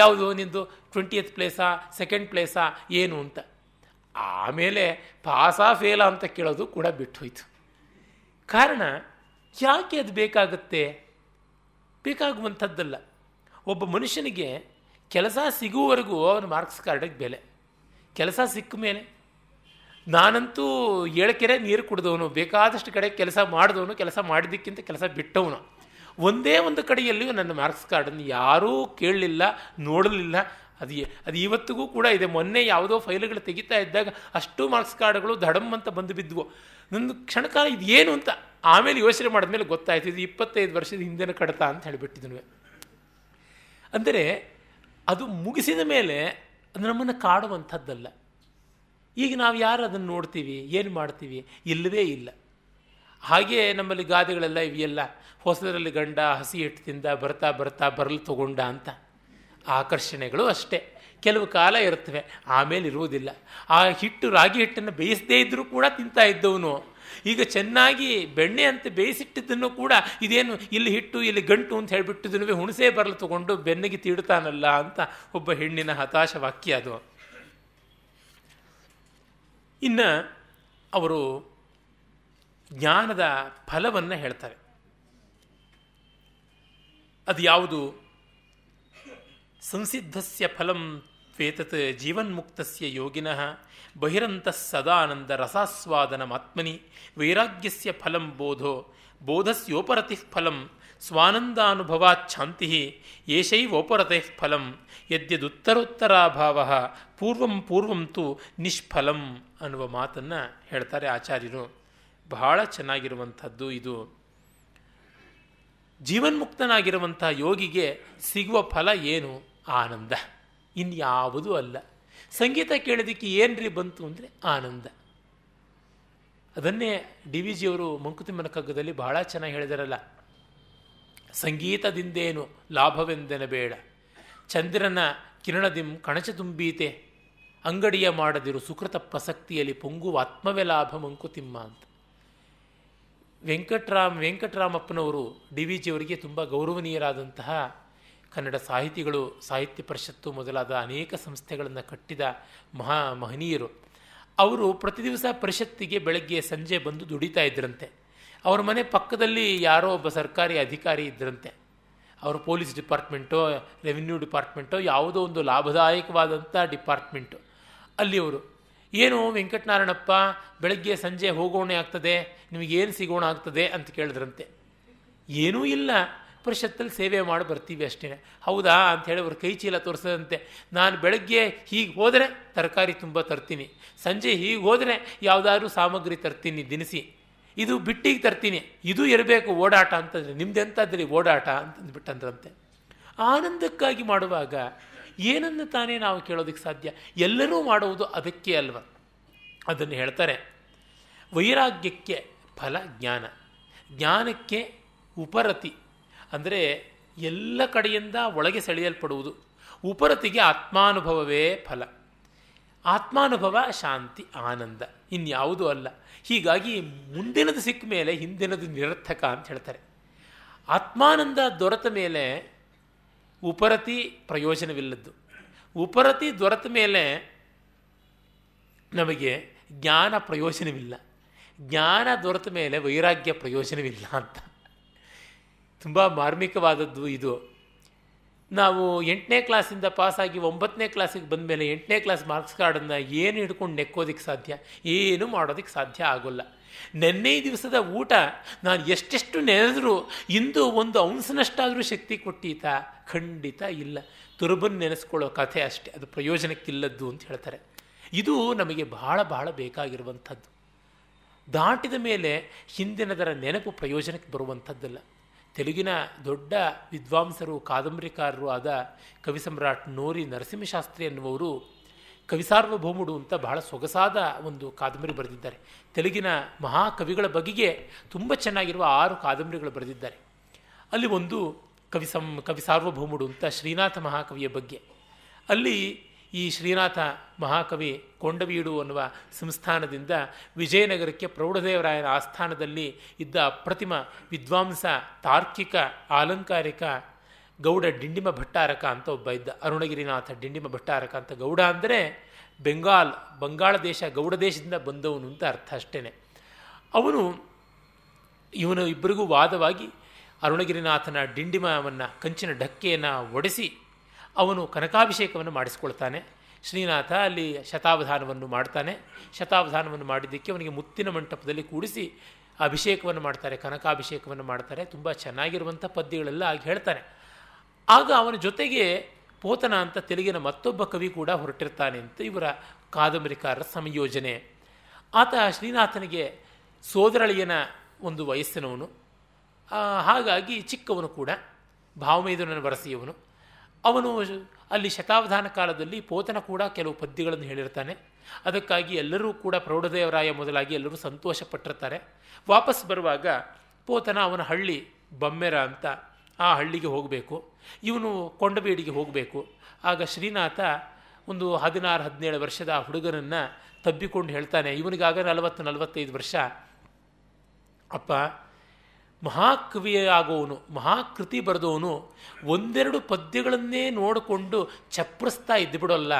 [SPEAKER 1] ಯಾವುದು ನಿಂದು ಟ್ವೆಂಟಿಯತ್ ಪ್ಲೇಸಾ ಸೆಕೆಂಡ್ ಪ್ಲೇಸಾ ಏನು ಅಂತ ಆಮೇಲೆ ಪಾಸಾ ಫೇಲ ಅಂತ ಕೇಳೋದು ಕೂಡ ಬಿಟ್ಟು ಹೋಯಿತು ಕಾರಣ ಯಾಕೆ ಅದು ಬೇಕಾಗುತ್ತೆ ಬೇಕಾಗುವಂಥದ್ದಲ್ಲ ಒಬ್ಬ ಮನುಷ್ಯನಿಗೆ ಕೆಲಸ ಸಿಗುವವರೆಗೂ ಅವನ ಮಾರ್ಕ್ಸ್ ಕಾರ್ಡಿಗೆ ಬೆಲೆ ಕೆಲಸ ಸಿಕ್ಕ ಮೇಲೆ ನಾನಂತೂ ಏಳಕೆರೆ ನೀರು ಕುಡಿದವನು ಬೇಕಾದಷ್ಟು ಕಡೆ ಕೆಲಸ ಮಾಡಿದವನು ಕೆಲಸ ಮಾಡಿದ್ದಕ್ಕಿಂತ ಕೆಲಸ ಬಿಟ್ಟವನು ಒಂದೇ ಒಂದು ಕಡೆಯಲ್ಲಿಯೂ ನನ್ನ ಮಾರ್ಕ್ಸ್ ಕಾರ್ಡನ್ನು ಯಾರೂ ಕೇಳಲಿಲ್ಲ ನೋಡಲಿಲ್ಲ ಅದು ಅದು ಇವತ್ತಿಗೂ ಕೂಡ ಇದೆ ಮೊನ್ನೆ ಯಾವುದೋ ಫೈಲ್ಗಳು ತೆಗಿತಾ ಇದ್ದಾಗ ಅಷ್ಟು ಮಾರ್ಕ್ಸ್ ಕಾರ್ಡ್ಗಳು ಧಡಮ್ ಅಂತ ಬಂದು ಬಿದ್ದವು ನಂದು ಕ್ಷಣಕಾಲ ಇದು ಏನು ಅಂತ ಆಮೇಲೆ ಯೋಚನೆ ಮಾಡಿದ್ಮೇಲೆ ಗೊತ್ತಾಯ್ತು ಇದು ಇಪ್ಪತ್ತೈದು ವರ್ಷದ ಹಿಂದಿನ ಕಡತ ಅಂತ ಹೇಳಿಬಿಟ್ಟಿದ್ನು ಅಂದರೆ ಅದು ಮುಗಿಸಿದ ಮೇಲೆ ಅದು ನಮ್ಮನ್ನು ಕಾಡುವಂಥದ್ದಲ್ಲ ಈಗ ನಾವು ಯಾರು ಅದನ್ನು ನೋಡ್ತೀವಿ ಏನು ಮಾಡ್ತೀವಿ ಇಲ್ಲವೇ ಇಲ್ಲ ಹಾಗೆ ನಮ್ಮಲ್ಲಿ ಗಾದೆಗಳೆಲ್ಲ ಇವೆಲ್ಲ ಹೊಸದರಲ್ಲಿ ಗಂಡ ಹಸಿ ಹಿಟ್ಟು ತಿಂದ ಬರ್ತಾ ಬರ್ತಾ ಬರಲು ತಗೊಂಡ ಅಂತ ಆಕರ್ಷಣೆಗಳು ಅಷ್ಟೇ ಕೆಲವು ಕಾಲ ಇರುತ್ತವೆ ಆಮೇಲೆ ಇರುವುದಿಲ್ಲ ಆ ಹಿಟ್ಟು ರಾಗಿ ಹಿಟ್ಟನ್ನು ಬೇಯಿಸದೇ ಇದ್ದರೂ ಕೂಡ ತಿಂತಾ ಇದ್ದವನು ಈಗ ಚೆನ್ನಾಗಿ ಬೆಣ್ಣೆ ಅಂತ ಬೇಯಿಸಿಟ್ಟಿದ್ದನ್ನು ಕೂಡ ಇದೇನು ಇಲ್ಲಿ ಹಿಟ್ಟು ಇಲ್ಲಿ ಗಂಟು ಅಂತ ಹೇಳಿಬಿಟ್ಟಿದ್ದನ್ನು ಹುಣಸೆ ಬರಲು ತಗೊಂಡು ಬೆನ್ನಿಗೆ ತೀಡ್ತಾನಲ್ಲ ಅಂತ ಒಬ್ಬ ಹೆಣ್ಣಿನ ಹತಾಶ ವಾಕ್ಯ ಅದು ಇನ್ನು ಅವರು ಜ್ಞಾನದ ಫಲವನ್ನು ಹೇಳ್ತಾರೆ ಅದು ಯಾವುದು ಸಂಸಿದ್ಧಸ್ಯ ಫಲಂ ಜೀವನ್ ಜೀವನ್ಮುಕ್ತಸ್ಯ ಯೋಗಿನ ಬಹಿರಂತಃ ಸದಾನಂದ ಆತ್ಮನಿ ವೈರಾಗ್ಯಸ್ಯ ಫಲಂ ಬೋಧೋ ಬೋಧಸ್ಯೋಪರತಿಃ ಫಲಂ ಸ್ವಾನಂದಾನುಭವಾಚ್ಛಾಂತಿ ಏಷೈವೋಪರತೈಃ ಫಲಂ ಯದ್ಯದುತ್ತರೋತ್ತರಾಭಾವ ಪೂರ್ವಂ ಪೂರ್ವಂ ತು ನಿಷ್ಫಲಂ ಅನ್ನುವ ಮಾತನ್ನು ಹೇಳ್ತಾರೆ ಆಚಾರ್ಯರು ಬಹಳ ಚೆನ್ನಾಗಿರುವಂಥದ್ದು ಇದು ಜೀವನ್ಮುಕ್ತನಾಗಿರುವಂಥ ಯೋಗಿಗೆ ಸಿಗುವ ಫಲ ಏನು ಆನಂದ ಇನ್ಯಾವುದೂ ಅಲ್ಲ ಸಂಗೀತ ಕೇಳೋದಕ್ಕೆ ಏನ್ರಿ ಬಂತು ಅಂದರೆ ಆನಂದ ಅದನ್ನೇ ಡಿ ವಿ ಜಿಯವರು ಮಂಕುತಿಮ್ಮನ ಕಗ್ಗದಲ್ಲಿ ಬಹಳ ಚೆನ್ನಾಗಿ ಹೇಳಿದಾರಲ್ಲ ಸಂಗೀತದಿಂದೇನು ಲಾಭವೆಂದೆನಬೇಡ ಚಂದ್ರನ ಕಿರಣದಿಂ ಕಣಚ ತುಂಬೀತೆ ಅಂಗಡಿಯ ಮಾಡದಿರು ಸುಕೃತ ಪ್ರಸಕ್ತಿಯಲ್ಲಿ ಪೊಂಗುವ ಆತ್ಮವೇ ಲಾಭ ಮಂಕುತಿಮ್ಮ ಅಂತ ವೆಂಕಟರಾಮ್ ವೆಂಕಟರಾಮಪ್ಪನವರು ಡಿ ವಿ ಜಿಯವರಿಗೆ ತುಂಬ ಗೌರವನೀಯರಾದಂತಹ ಕನ್ನಡ ಸಾಹಿತಿಗಳು ಸಾಹಿತ್ಯ ಪರಿಷತ್ತು ಮೊದಲಾದ ಅನೇಕ ಸಂಸ್ಥೆಗಳನ್ನು ಕಟ್ಟಿದ ಮಹಾ ಮಹನೀಯರು ಅವರು ಪ್ರತಿ ದಿವಸ ಪರಿಷತ್ತಿಗೆ ಬೆಳಗ್ಗೆ ಸಂಜೆ ಬಂದು ದುಡಿತಾ ಇದ್ರಂತೆ ಅವರ ಮನೆ ಪಕ್ಕದಲ್ಲಿ ಯಾರೋ ಒಬ್ಬ ಸರ್ಕಾರಿ ಅಧಿಕಾರಿ ಇದ್ರಂತೆ ಅವರು ಪೊಲೀಸ್ ಡಿಪಾರ್ಟ್ಮೆಂಟೋ ರೆವಿನ್ಯೂ ಡಿಪಾರ್ಟ್ಮೆಂಟೋ ಯಾವುದೋ ಒಂದು ಲಾಭದಾಯಕವಾದಂಥ ಡಿಪಾರ್ಟ್ಮೆಂಟು ಅಲ್ಲಿ ಅವರು ಏನು ವೆಂಕಟನಾರಾಯಣಪ್ಪ ಬೆಳಗ್ಗೆ ಸಂಜೆ ಹೋಗೋಣೆ ಆಗ್ತದೆ ನಿಮಗೇನು ಸಿಗೋಣ ಆಗ್ತದೆ ಅಂತ ಕೇಳಿದ್ರಂತೆ ಏನೂ ಇಲ್ಲ ಪರಿಷತ್ತಲ್ಲಿ ಸೇವೆ ಮಾಡಿ ಬರ್ತೀವಿ ಅಷ್ಟೇ ಹೌದಾ ಅಂಥೇಳಿ ಅವ್ರ ಕೈ ಚೀಲ ತೋರಿಸದಂತೆ ನಾನು ಬೆಳಗ್ಗೆ ಹೀಗೆ ಹೋದರೆ ತರಕಾರಿ ತುಂಬ ತರ್ತೀನಿ ಸಂಜೆ ಹೀಗೆ ಹೋದರೆ ಯಾವುದಾದ್ರೂ ಸಾಮಗ್ರಿ ತರ್ತೀನಿ ದಿನಸಿ ಇದು ಬಿಟ್ಟಿಗೆ ತರ್ತೀನಿ ಇದು ಇರಬೇಕು ಓಡಾಟ ಅಂತಂದರೆ ನಿಮ್ದೆಂಥದ್ರಲ್ಲಿ ಓಡಾಟ ಅಂತಂದ್ಬಿಟ್ಟಂದ್ರಂತೆ ಆನಂದಕ್ಕಾಗಿ ಮಾಡುವಾಗ ಏನನ್ನು ತಾನೇ ನಾವು ಕೇಳೋದಕ್ಕೆ ಸಾಧ್ಯ ಎಲ್ಲರೂ ಮಾಡುವುದು ಅದಕ್ಕೆ ಅಲ್ವ ಅದನ್ನು ಹೇಳ್ತಾರೆ ವೈರಾಗ್ಯಕ್ಕೆ ಫಲ ಜ್ಞಾನ ಜ್ಞಾನಕ್ಕೆ ಉಪರತಿ ಅಂದರೆ ಎಲ್ಲ ಕಡೆಯಿಂದ ಒಳಗೆ ಸೆಳೆಯಲ್ಪಡುವುದು ಉಪರತಿಗೆ ಆತ್ಮಾನುಭವವೇ ಫಲ ಆತ್ಮಾನುಭವ ಶಾಂತಿ ಆನಂದ ಇನ್ಯಾವುದೂ ಅಲ್ಲ ಹೀಗಾಗಿ ಮುಂದಿನದು ಸಿಕ್ಕ ಮೇಲೆ ಹಿಂದಿನದು ನಿರರ್ಥಕ ಅಂತ ಹೇಳ್ತಾರೆ ಆತ್ಮಾನಂದ ದೊರೆತ ಮೇಲೆ ಉಪರತಿ ಪ್ರಯೋಜನವಿಲ್ಲದ್ದು ಉಪರತಿ ದೊರೆತ ಮೇಲೆ ನಮಗೆ ಜ್ಞಾನ ಪ್ರಯೋಜನವಿಲ್ಲ ಜ್ಞಾನ ದೊರೆತ ಮೇಲೆ ವೈರಾಗ್ಯ ಪ್ರಯೋಜನವಿಲ್ಲ ಅಂತ ತುಂಬ ಮಾರ್ಮಿಕವಾದದ್ದು ಇದು ನಾವು ಎಂಟನೇ ಕ್ಲಾಸಿಂದ ಪಾಸಾಗಿ ಒಂಬತ್ತನೇ ಕ್ಲಾಸಿಗೆ ಬಂದ ಮೇಲೆ ಎಂಟನೇ ಕ್ಲಾಸ್ ಮಾರ್ಕ್ಸ್ ಕಾರ್ಡನ್ನು ಏನು ಹಿಡ್ಕೊಂಡು ನೆಕ್ಕೋದಕ್ಕೆ ಸಾಧ್ಯ ಏನು ಮಾಡೋದಕ್ಕೆ ಸಾಧ್ಯ ಆಗೋಲ್ಲ ನೆನ್ನೆ ದಿವಸದ ಊಟ ನಾನು ಎಷ್ಟೆಷ್ಟು ನೆನೆದರೂ ಇಂದು ಒಂದು ಅಂಶನಷ್ಟಾದರೂ ಶಕ್ತಿ ಕೊಟ್ಟೀತಾ ಖಂಡಿತ ಇಲ್ಲ ತುರುಬನ್ನು ನೆನೆಸ್ಕೊಳ್ಳೋ ಕಥೆ ಅಷ್ಟೇ ಅದು ಪ್ರಯೋಜನಕ್ಕಿಲ್ಲದ್ದು ಅಂತ ಹೇಳ್ತಾರೆ ಇದು ನಮಗೆ ಬಹಳ ಬಹಳ ಬೇಕಾಗಿರುವಂಥದ್ದು ದಾಟಿದ ಮೇಲೆ ಹಿಂದಿನದರ ನೆನಪು ಪ್ರಯೋಜನಕ್ಕೆ ಬರುವಂಥದ್ದಲ್ಲ ತೆಲುಗಿನ ದೊಡ್ಡ ವಿದ್ವಾಂಸರು ಕಾದಂಬರಿಕಾರರು ಆದ ಕವಿ ಸಮ್ರಾಟ್ ನೋರಿ ನರಸಿಂಹಶಾಸ್ತ್ರಿ ಎನ್ನುವರು ಕವಿಸಾರ್ವಭೌಮುಡು ಅಂತ ಬಹಳ ಸೊಗಸಾದ ಒಂದು ಕಾದಂಬರಿ ಬರೆದಿದ್ದಾರೆ ತೆಲುಗಿನ ಮಹಾಕವಿಗಳ ಬಗೆಗೆ ತುಂಬ ಚೆನ್ನಾಗಿರುವ ಆರು ಕಾದಂಬರಿಗಳು ಬರೆದಿದ್ದಾರೆ ಅಲ್ಲಿ ಒಂದು ಕವಿ ಸಂ ಕವಿ ಸಾರ್ವಭೌಮುಡು ಅಂತ ಶ್ರೀನಾಥ ಮಹಾಕವಿಯ ಬಗ್ಗೆ ಅಲ್ಲಿ ಈ ಶ್ರೀನಾಥ ಮಹಾಕವಿ ಕೊಂಡವೀಡು ಅನ್ನುವ ಸಂಸ್ಥಾನದಿಂದ ವಿಜಯನಗರಕ್ಕೆ ಪ್ರೌಢದೇವರಾಯನ ಆಸ್ಥಾನದಲ್ಲಿ ಇದ್ದ ಅಪ್ರತಿಮ ವಿದ್ವಾಂಸ ತಾರ್ಕಿಕ ಆಲಂಕಾರಿಕ ಗೌಡ ಡಿಂಡಿಮ ಭಟ್ಟಾರಕ ಅಂತ ಒಬ್ಬ ಇದ್ದ ಅರುಣಗಿರಿನಾಥ ಡಿಂಡಿಮ ಭಟ್ಟಾರಕ ಅಂತ ಗೌಡ ಅಂದರೆ ಬೆಂಗಾಲ್ ಬಂಗಾಳ ದೇಶ ಗೌಡ ದೇಶದಿಂದ ಬಂದವನು ಅಂತ ಅರ್ಥ ಅಷ್ಟೇ ಅವನು ಇವನು ಇಬ್ಬರಿಗೂ ವಾದವಾಗಿ ಅರುಣಗಿರಿನಾಥನ ಡಿಂಡಿಮವನ್ನು ಕಂಚಿನ ಢಕ್ಕೆಯನ್ನು ಒಡೆಸಿ ಅವನು ಕನಕಾಭಿಷೇಕವನ್ನು ಮಾಡಿಸ್ಕೊಳ್ತಾನೆ ಶ್ರೀನಾಥ ಅಲ್ಲಿ ಶತಾವಧಾನವನ್ನು ಮಾಡ್ತಾನೆ ಶತಾವಧಾನವನ್ನು ಮಾಡಿದ್ದಕ್ಕೆ ಅವನಿಗೆ ಮುತ್ತಿನ ಮಂಟಪದಲ್ಲಿ ಕೂಡಿಸಿ ಅಭಿಷೇಕವನ್ನು ಮಾಡ್ತಾರೆ ಕನಕಾಭಿಷೇಕವನ್ನು ಮಾಡ್ತಾರೆ ತುಂಬ ಚೆನ್ನಾಗಿರುವಂಥ ಪದ್ಯಗಳೆಲ್ಲ ಆಗಿ ಹೇಳ್ತಾನೆ ಆಗ ಅವನ ಜೊತೆಗೆ ಪೋತನ ಅಂತ ತೆಲುಗಿನ ಮತ್ತೊಬ್ಬ ಕವಿ ಕೂಡ ಹೊರಟಿರ್ತಾನೆ ಅಂತ ಇವರ ಕಾದಂಬರಿಕಾರರ ಸಂಯೋಜನೆ ಆತ ಶ್ರೀನಾಥನಿಗೆ ಸೋದರಳಿಯನ ಒಂದು ವಯಸ್ಸಿನವನು ಹಾಗಾಗಿ ಚಿಕ್ಕವನು ಕೂಡ ಭಾವಮೇದನನ್ನು ಬರೆಸಿಯವನು ಅವನು ಅಲ್ಲಿ ಶತಾವಧಾನ ಕಾಲದಲ್ಲಿ ಪೋತನ ಕೂಡ ಕೆಲವು ಪದ್ಯಗಳನ್ನು ಹೇಳಿರ್ತಾನೆ ಅದಕ್ಕಾಗಿ ಎಲ್ಲರೂ ಕೂಡ ಪ್ರೌಢದೇವರಾಯ ಮೊದಲಾಗಿ ಎಲ್ಲರೂ ಸಂತೋಷ ಪಟ್ಟಿರ್ತಾರೆ ವಾಪಸ್ ಬರುವಾಗ ಪೋತನ ಅವನ ಹಳ್ಳಿ ಬಮ್ಮೆರ ಅಂತ ಆ ಹಳ್ಳಿಗೆ ಹೋಗಬೇಕು ಇವನು ಕೊಂಡಬೇಡಿಗೆ ಹೋಗಬೇಕು ಆಗ ಶ್ರೀನಾಥ ಒಂದು ಹದಿನಾರು ಹದಿನೇಳು ವರ್ಷದ ಆ ಹುಡುಗನನ್ನು ತಬ್ಬಿಕೊಂಡು ಹೇಳ್ತಾನೆ ಇವನಿಗಾಗ ನಲವತ್ತು ನಲವತ್ತೈದು ವರ್ಷ ಅಪ್ಪ ಮಹಾಕವಿಯಾಗೋನು ಮಹಾಕೃತಿ ಬರೆದವನು ಒಂದೆರಡು ಪದ್ಯಗಳನ್ನೇ ನೋಡಿಕೊಂಡು ಚಪ್ಪರಿಸ್ತಾ ಇದ್ದುಬಿಡೋಲ್ಲ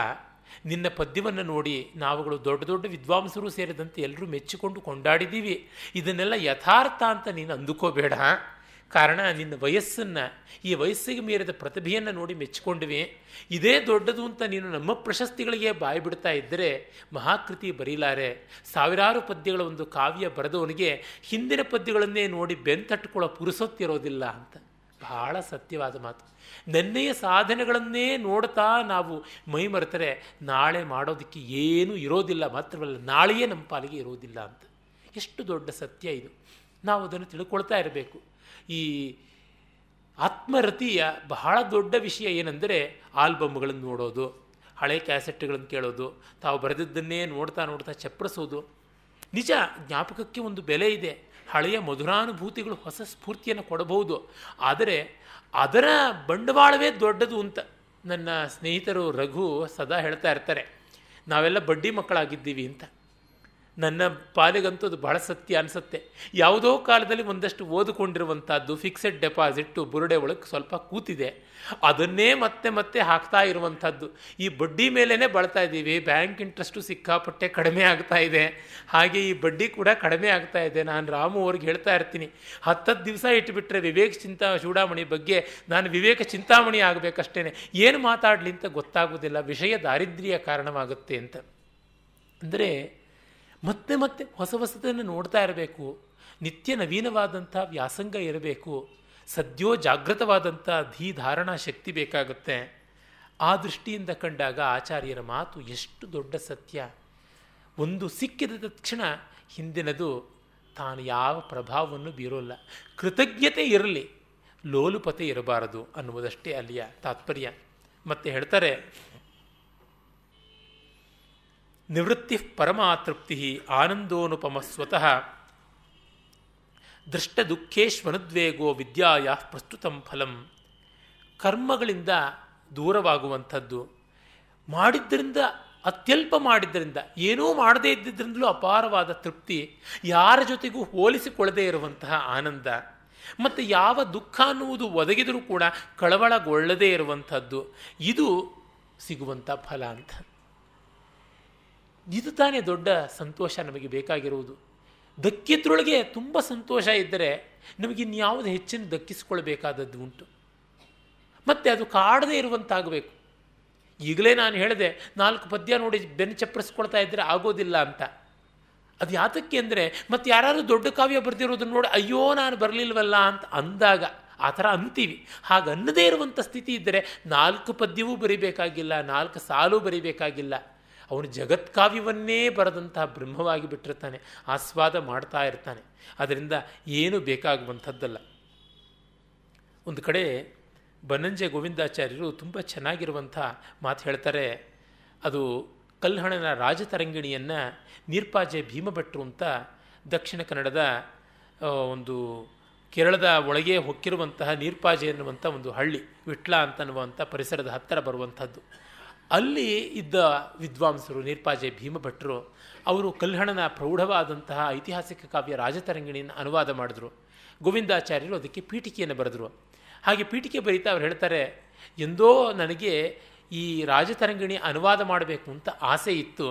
[SPEAKER 1] ನಿನ್ನ ಪದ್ಯವನ್ನು ನೋಡಿ ನಾವುಗಳು ದೊಡ್ಡ ದೊಡ್ಡ ವಿದ್ವಾಂಸರು ಸೇರಿದಂತೆ ಎಲ್ಲರೂ ಮೆಚ್ಚಿಕೊಂಡು ಕೊಂಡಾಡಿದ್ದೀವಿ ಇದನ್ನೆಲ್ಲ ಯಥಾರ್ಥ ಅಂತ ನೀನು ಅಂದುಕೋಬೇಡ ಕಾರಣ ನಿನ್ನ ವಯಸ್ಸನ್ನು ಈ ವಯಸ್ಸಿಗೆ ಮೀರಿದ ಪ್ರತಿಭೆಯನ್ನು ನೋಡಿ ಮೆಚ್ಚಿಕೊಂಡ್ವಿ ಇದೇ ದೊಡ್ಡದು ಅಂತ ನೀನು ನಮ್ಮ ಪ್ರಶಸ್ತಿಗಳಿಗೆ ಬಾಯಿ ಬಿಡ್ತಾ ಇದ್ದರೆ ಮಹಾಕೃತಿ ಬರೀಲಾರೆ ಸಾವಿರಾರು ಪದ್ಯಗಳ ಒಂದು ಕಾವ್ಯ ಬರೆದವನಿಗೆ ಹಿಂದಿನ ಪದ್ಯಗಳನ್ನೇ ನೋಡಿ ಬೆಂತಟ್ಟುಕೊಳ್ಳೋ ಪುರುಸೊತ್ತಿರೋದಿಲ್ಲ ಅಂತ ಬಹಳ ಸತ್ಯವಾದ ಮಾತು ನೆನ್ನೆಯ ಸಾಧನೆಗಳನ್ನೇ ನೋಡ್ತಾ ನಾವು ಮೈ ಮರೆತರೆ ನಾಳೆ ಮಾಡೋದಕ್ಕೆ ಏನೂ ಇರೋದಿಲ್ಲ ಮಾತ್ರವಲ್ಲ ನಾಳೆಯೇ ನಮ್ಮ ಪಾಲಿಗೆ ಇರೋದಿಲ್ಲ ಅಂತ ಎಷ್ಟು ದೊಡ್ಡ ಸತ್ಯ ಇದು ನಾವು ಅದನ್ನು ತಿಳ್ಕೊಳ್ತಾ ಇರಬೇಕು ಈ ಆತ್ಮರತಿಯ ಬಹಳ ದೊಡ್ಡ ವಿಷಯ ಏನೆಂದರೆ ಆಲ್ಬಮ್ಗಳನ್ನು ನೋಡೋದು ಹಳೆ ಕ್ಯಾಸೆಟ್ಗಳನ್ನು ಕೇಳೋದು ತಾವು ಬರೆದಿದ್ದನ್ನೇ ನೋಡ್ತಾ ನೋಡ್ತಾ ಚಪ್ಪರಿಸೋದು ನಿಜ ಜ್ಞಾಪಕಕ್ಕೆ ಒಂದು ಬೆಲೆ ಇದೆ ಹಳೆಯ ಮಧುರಾನುಭೂತಿಗಳು ಹೊಸ ಸ್ಫೂರ್ತಿಯನ್ನು ಕೊಡಬಹುದು ಆದರೆ ಅದರ ಬಂಡವಾಳವೇ ದೊಡ್ಡದು ಅಂತ ನನ್ನ ಸ್ನೇಹಿತರು ರಘು ಸದಾ ಹೇಳ್ತಾ ಇರ್ತಾರೆ ನಾವೆಲ್ಲ ಬಡ್ಡಿ ಮಕ್ಕಳಾಗಿದ್ದೀವಿ ಅಂತ ನನ್ನ ಪಾಲಿಗಂತೂ ಅದು ಬಹಳ ಸತ್ಯ ಅನಿಸುತ್ತೆ ಯಾವುದೋ ಕಾಲದಲ್ಲಿ ಒಂದಷ್ಟು ಓದಿಕೊಂಡಿರುವಂಥದ್ದು ಫಿಕ್ಸೆಡ್ ಡೆಪಾಸಿಟ್ಟು ಬುರುಡೆ ಒಳಗೆ ಸ್ವಲ್ಪ ಕೂತಿದೆ ಅದನ್ನೇ ಮತ್ತೆ ಮತ್ತೆ ಹಾಕ್ತಾ ಇರುವಂಥದ್ದು ಈ ಬಡ್ಡಿ ಮೇಲೇ ಬಳತಾ ಇದ್ದೀವಿ ಬ್ಯಾಂಕ್ ಇಂಟ್ರೆಸ್ಟು ಸಿಕ್ಕಾಪಟ್ಟೆ ಕಡಿಮೆ ಆಗ್ತಾ ಇದೆ ಹಾಗೆ ಈ ಬಡ್ಡಿ ಕೂಡ ಕಡಿಮೆ ಆಗ್ತಾ ಇದೆ ನಾನು ರಾಮು ಅವ್ರಿಗೆ ಹೇಳ್ತಾ ಇರ್ತೀನಿ ಹತ್ತತ್ತು ದಿವಸ ಇಟ್ಬಿಟ್ರೆ ವಿವೇಕ ಚಿಂತಾ ಚೂಡಾಮಣಿ ಬಗ್ಗೆ ನಾನು ವಿವೇಕ ಚಿಂತಾಮಣಿ ಆಗಬೇಕಷ್ಟೇ ಏನು ಮಾತಾಡಲಿ ಅಂತ ಗೊತ್ತಾಗೋದಿಲ್ಲ ವಿಷಯ ದಾರಿದ್ರ್ಯ ಕಾರಣವಾಗುತ್ತೆ ಅಂತ ಅಂದರೆ ಮತ್ತೆ ಮತ್ತೆ ಹೊಸ ಹೊಸದನ್ನು ನೋಡ್ತಾ ಇರಬೇಕು ನಿತ್ಯ ನವೀನವಾದಂಥ ವ್ಯಾಸಂಗ ಇರಬೇಕು ಸದ್ಯೋ ಜಾಗೃತವಾದಂಥ ಧಾರಣಾ ಶಕ್ತಿ ಬೇಕಾಗುತ್ತೆ ಆ ದೃಷ್ಟಿಯಿಂದ ಕಂಡಾಗ ಆಚಾರ್ಯರ ಮಾತು ಎಷ್ಟು ದೊಡ್ಡ ಸತ್ಯ ಒಂದು ಸಿಕ್ಕಿದ ತಕ್ಷಣ ಹಿಂದಿನದು ತಾನು ಯಾವ ಪ್ರಭಾವವನ್ನು ಬೀರೋಲ್ಲ ಕೃತಜ್ಞತೆ ಇರಲಿ ಲೋಲುಪತೆ ಇರಬಾರದು ಅನ್ನುವುದಷ್ಟೇ ಅಲ್ಲಿಯ ತಾತ್ಪರ್ಯ ಮತ್ತೆ ಹೇಳ್ತಾರೆ ನಿವೃತ್ತಿ ಪರಮಾತೃಪ್ತಿ ಆನಂದೋನುಪಮ ಸ್ವತಃ ದೃಷ್ಟದುಃಖೇಶ್ವನುದ್ವೇಗೋ ವಿದ್ಯಾಯ ಪ್ರಸ್ತುತಂ ಫಲಂ ಕರ್ಮಗಳಿಂದ ದೂರವಾಗುವಂಥದ್ದು ಮಾಡಿದ್ದರಿಂದ ಅತ್ಯಲ್ಪ ಮಾಡಿದ್ದರಿಂದ ಏನೂ ಮಾಡದೇ ಇದ್ದಿದ್ದರಿಂದಲೂ ಅಪಾರವಾದ ತೃಪ್ತಿ ಯಾರ ಜೊತೆಗೂ ಹೋಲಿಸಿಕೊಳ್ಳದೇ ಇರುವಂತಹ ಆನಂದ ಮತ್ತು ಯಾವ ದುಃಖ ಅನ್ನುವುದು ಒದಗಿದರೂ ಕೂಡ ಕಳವಳಗೊಳ್ಳದೇ ಇರುವಂಥದ್ದು ಇದು ಸಿಗುವಂಥ ಫಲ ಅಂತ ಇದು ತಾನೇ ದೊಡ್ಡ ಸಂತೋಷ ನಮಗೆ ಬೇಕಾಗಿರುವುದು ದಕ್ಕಿದ್ರೊಳಗೆ ತುಂಬ ಸಂತೋಷ ಇದ್ದರೆ ನಮಗಿನ್ಯಾವುದು ಹೆಚ್ಚಿನ ದಕ್ಕಿಸಿಕೊಳ್ಬೇಕಾದದ್ದು ಉಂಟು ಮತ್ತು ಅದು ಕಾಡದೇ ಇರುವಂತಾಗಬೇಕು ಈಗಲೇ ನಾನು ಹೇಳಿದೆ ನಾಲ್ಕು ಪದ್ಯ ನೋಡಿ ಬೆನ್ನು ಚಪ್ಪರಿಸ್ಕೊಳ್ತಾ ಇದ್ದರೆ ಆಗೋದಿಲ್ಲ ಅಂತ ಅದು ಯಾತಕ್ಕೆ ಅಂದರೆ ಮತ್ತು ಯಾರಾದರೂ ದೊಡ್ಡ ಕಾವ್ಯ ಬರೆದಿರೋದನ್ನು ನೋಡಿ ಅಯ್ಯೋ ನಾನು ಬರಲಿಲ್ವಲ್ಲ ಅಂತ ಅಂದಾಗ ಆ ಥರ ಅಂತೀವಿ ಹಾಗೆ ಅನ್ನದೇ ಇರುವಂಥ ಸ್ಥಿತಿ ಇದ್ದರೆ ನಾಲ್ಕು ಪದ್ಯವೂ ಬರಿಬೇಕಾಗಿಲ್ಲ ನಾಲ್ಕು ಸಾಲು ಬರಿಬೇಕಾಗಿಲ್ಲ ಅವನು ಜಗತ್ಕಾವ್ಯವನ್ನೇ ಬರೆದಂತಹ ಬ್ರಹ್ಮವಾಗಿ ಬಿಟ್ಟಿರ್ತಾನೆ ಆಸ್ವಾದ ಮಾಡ್ತಾ ಇರ್ತಾನೆ ಅದರಿಂದ ಏನೂ ಬೇಕಾಗುವಂಥದ್ದಲ್ಲ ಒಂದು ಕಡೆ ಬನಂಜೆ ಗೋವಿಂದಾಚಾರ್ಯರು ತುಂಬ ಚೆನ್ನಾಗಿರುವಂಥ ಮಾತು ಹೇಳ್ತಾರೆ ಅದು ಕಲ್ಹಣನ ರಾಜತರಂಗಿಣಿಯನ್ನು ನೀರ್ಪಾಜೆ ಭೀಮಭಟ್ರು ಅಂತ ದಕ್ಷಿಣ ಕನ್ನಡದ ಒಂದು ಕೇರಳದ ಒಳಗೆ ಹೊಕ್ಕಿರುವಂತಹ ನೀರ್ಪಾಜೆ ಎನ್ನುವಂಥ ಒಂದು ಹಳ್ಳಿ ವಿಟ್ಲ ಅಂತನ್ನುವಂಥ ಪರಿಸರದ ಹತ್ತಿರ ಬರುವಂಥದ್ದು ಅಲ್ಲಿ ಇದ್ದ ವಿದ್ವಾಂಸರು ನೀರ್ಪಾಜೆ ಭೀಮಭಟ್ರು ಅವರು ಕಲ್ಹಣನ ಪ್ರೌಢವಾದಂತಹ ಐತಿಹಾಸಿಕ ಕಾವ್ಯ ರಾಜತರಂಗಿಣಿಯನ್ನು ಅನುವಾದ ಮಾಡಿದ್ರು ಗೋವಿಂದಾಚಾರ್ಯರು ಅದಕ್ಕೆ ಪೀಠಿಕೆಯನ್ನು ಬರೆದರು ಹಾಗೆ ಪೀಠಿಕೆ ಬರೀತಾ ಅವ್ರು ಹೇಳ್ತಾರೆ ಎಂದೋ ನನಗೆ ಈ ರಾಜತರಂಗಿಣಿ ಅನುವಾದ ಮಾಡಬೇಕು ಅಂತ ಆಸೆ ಇತ್ತು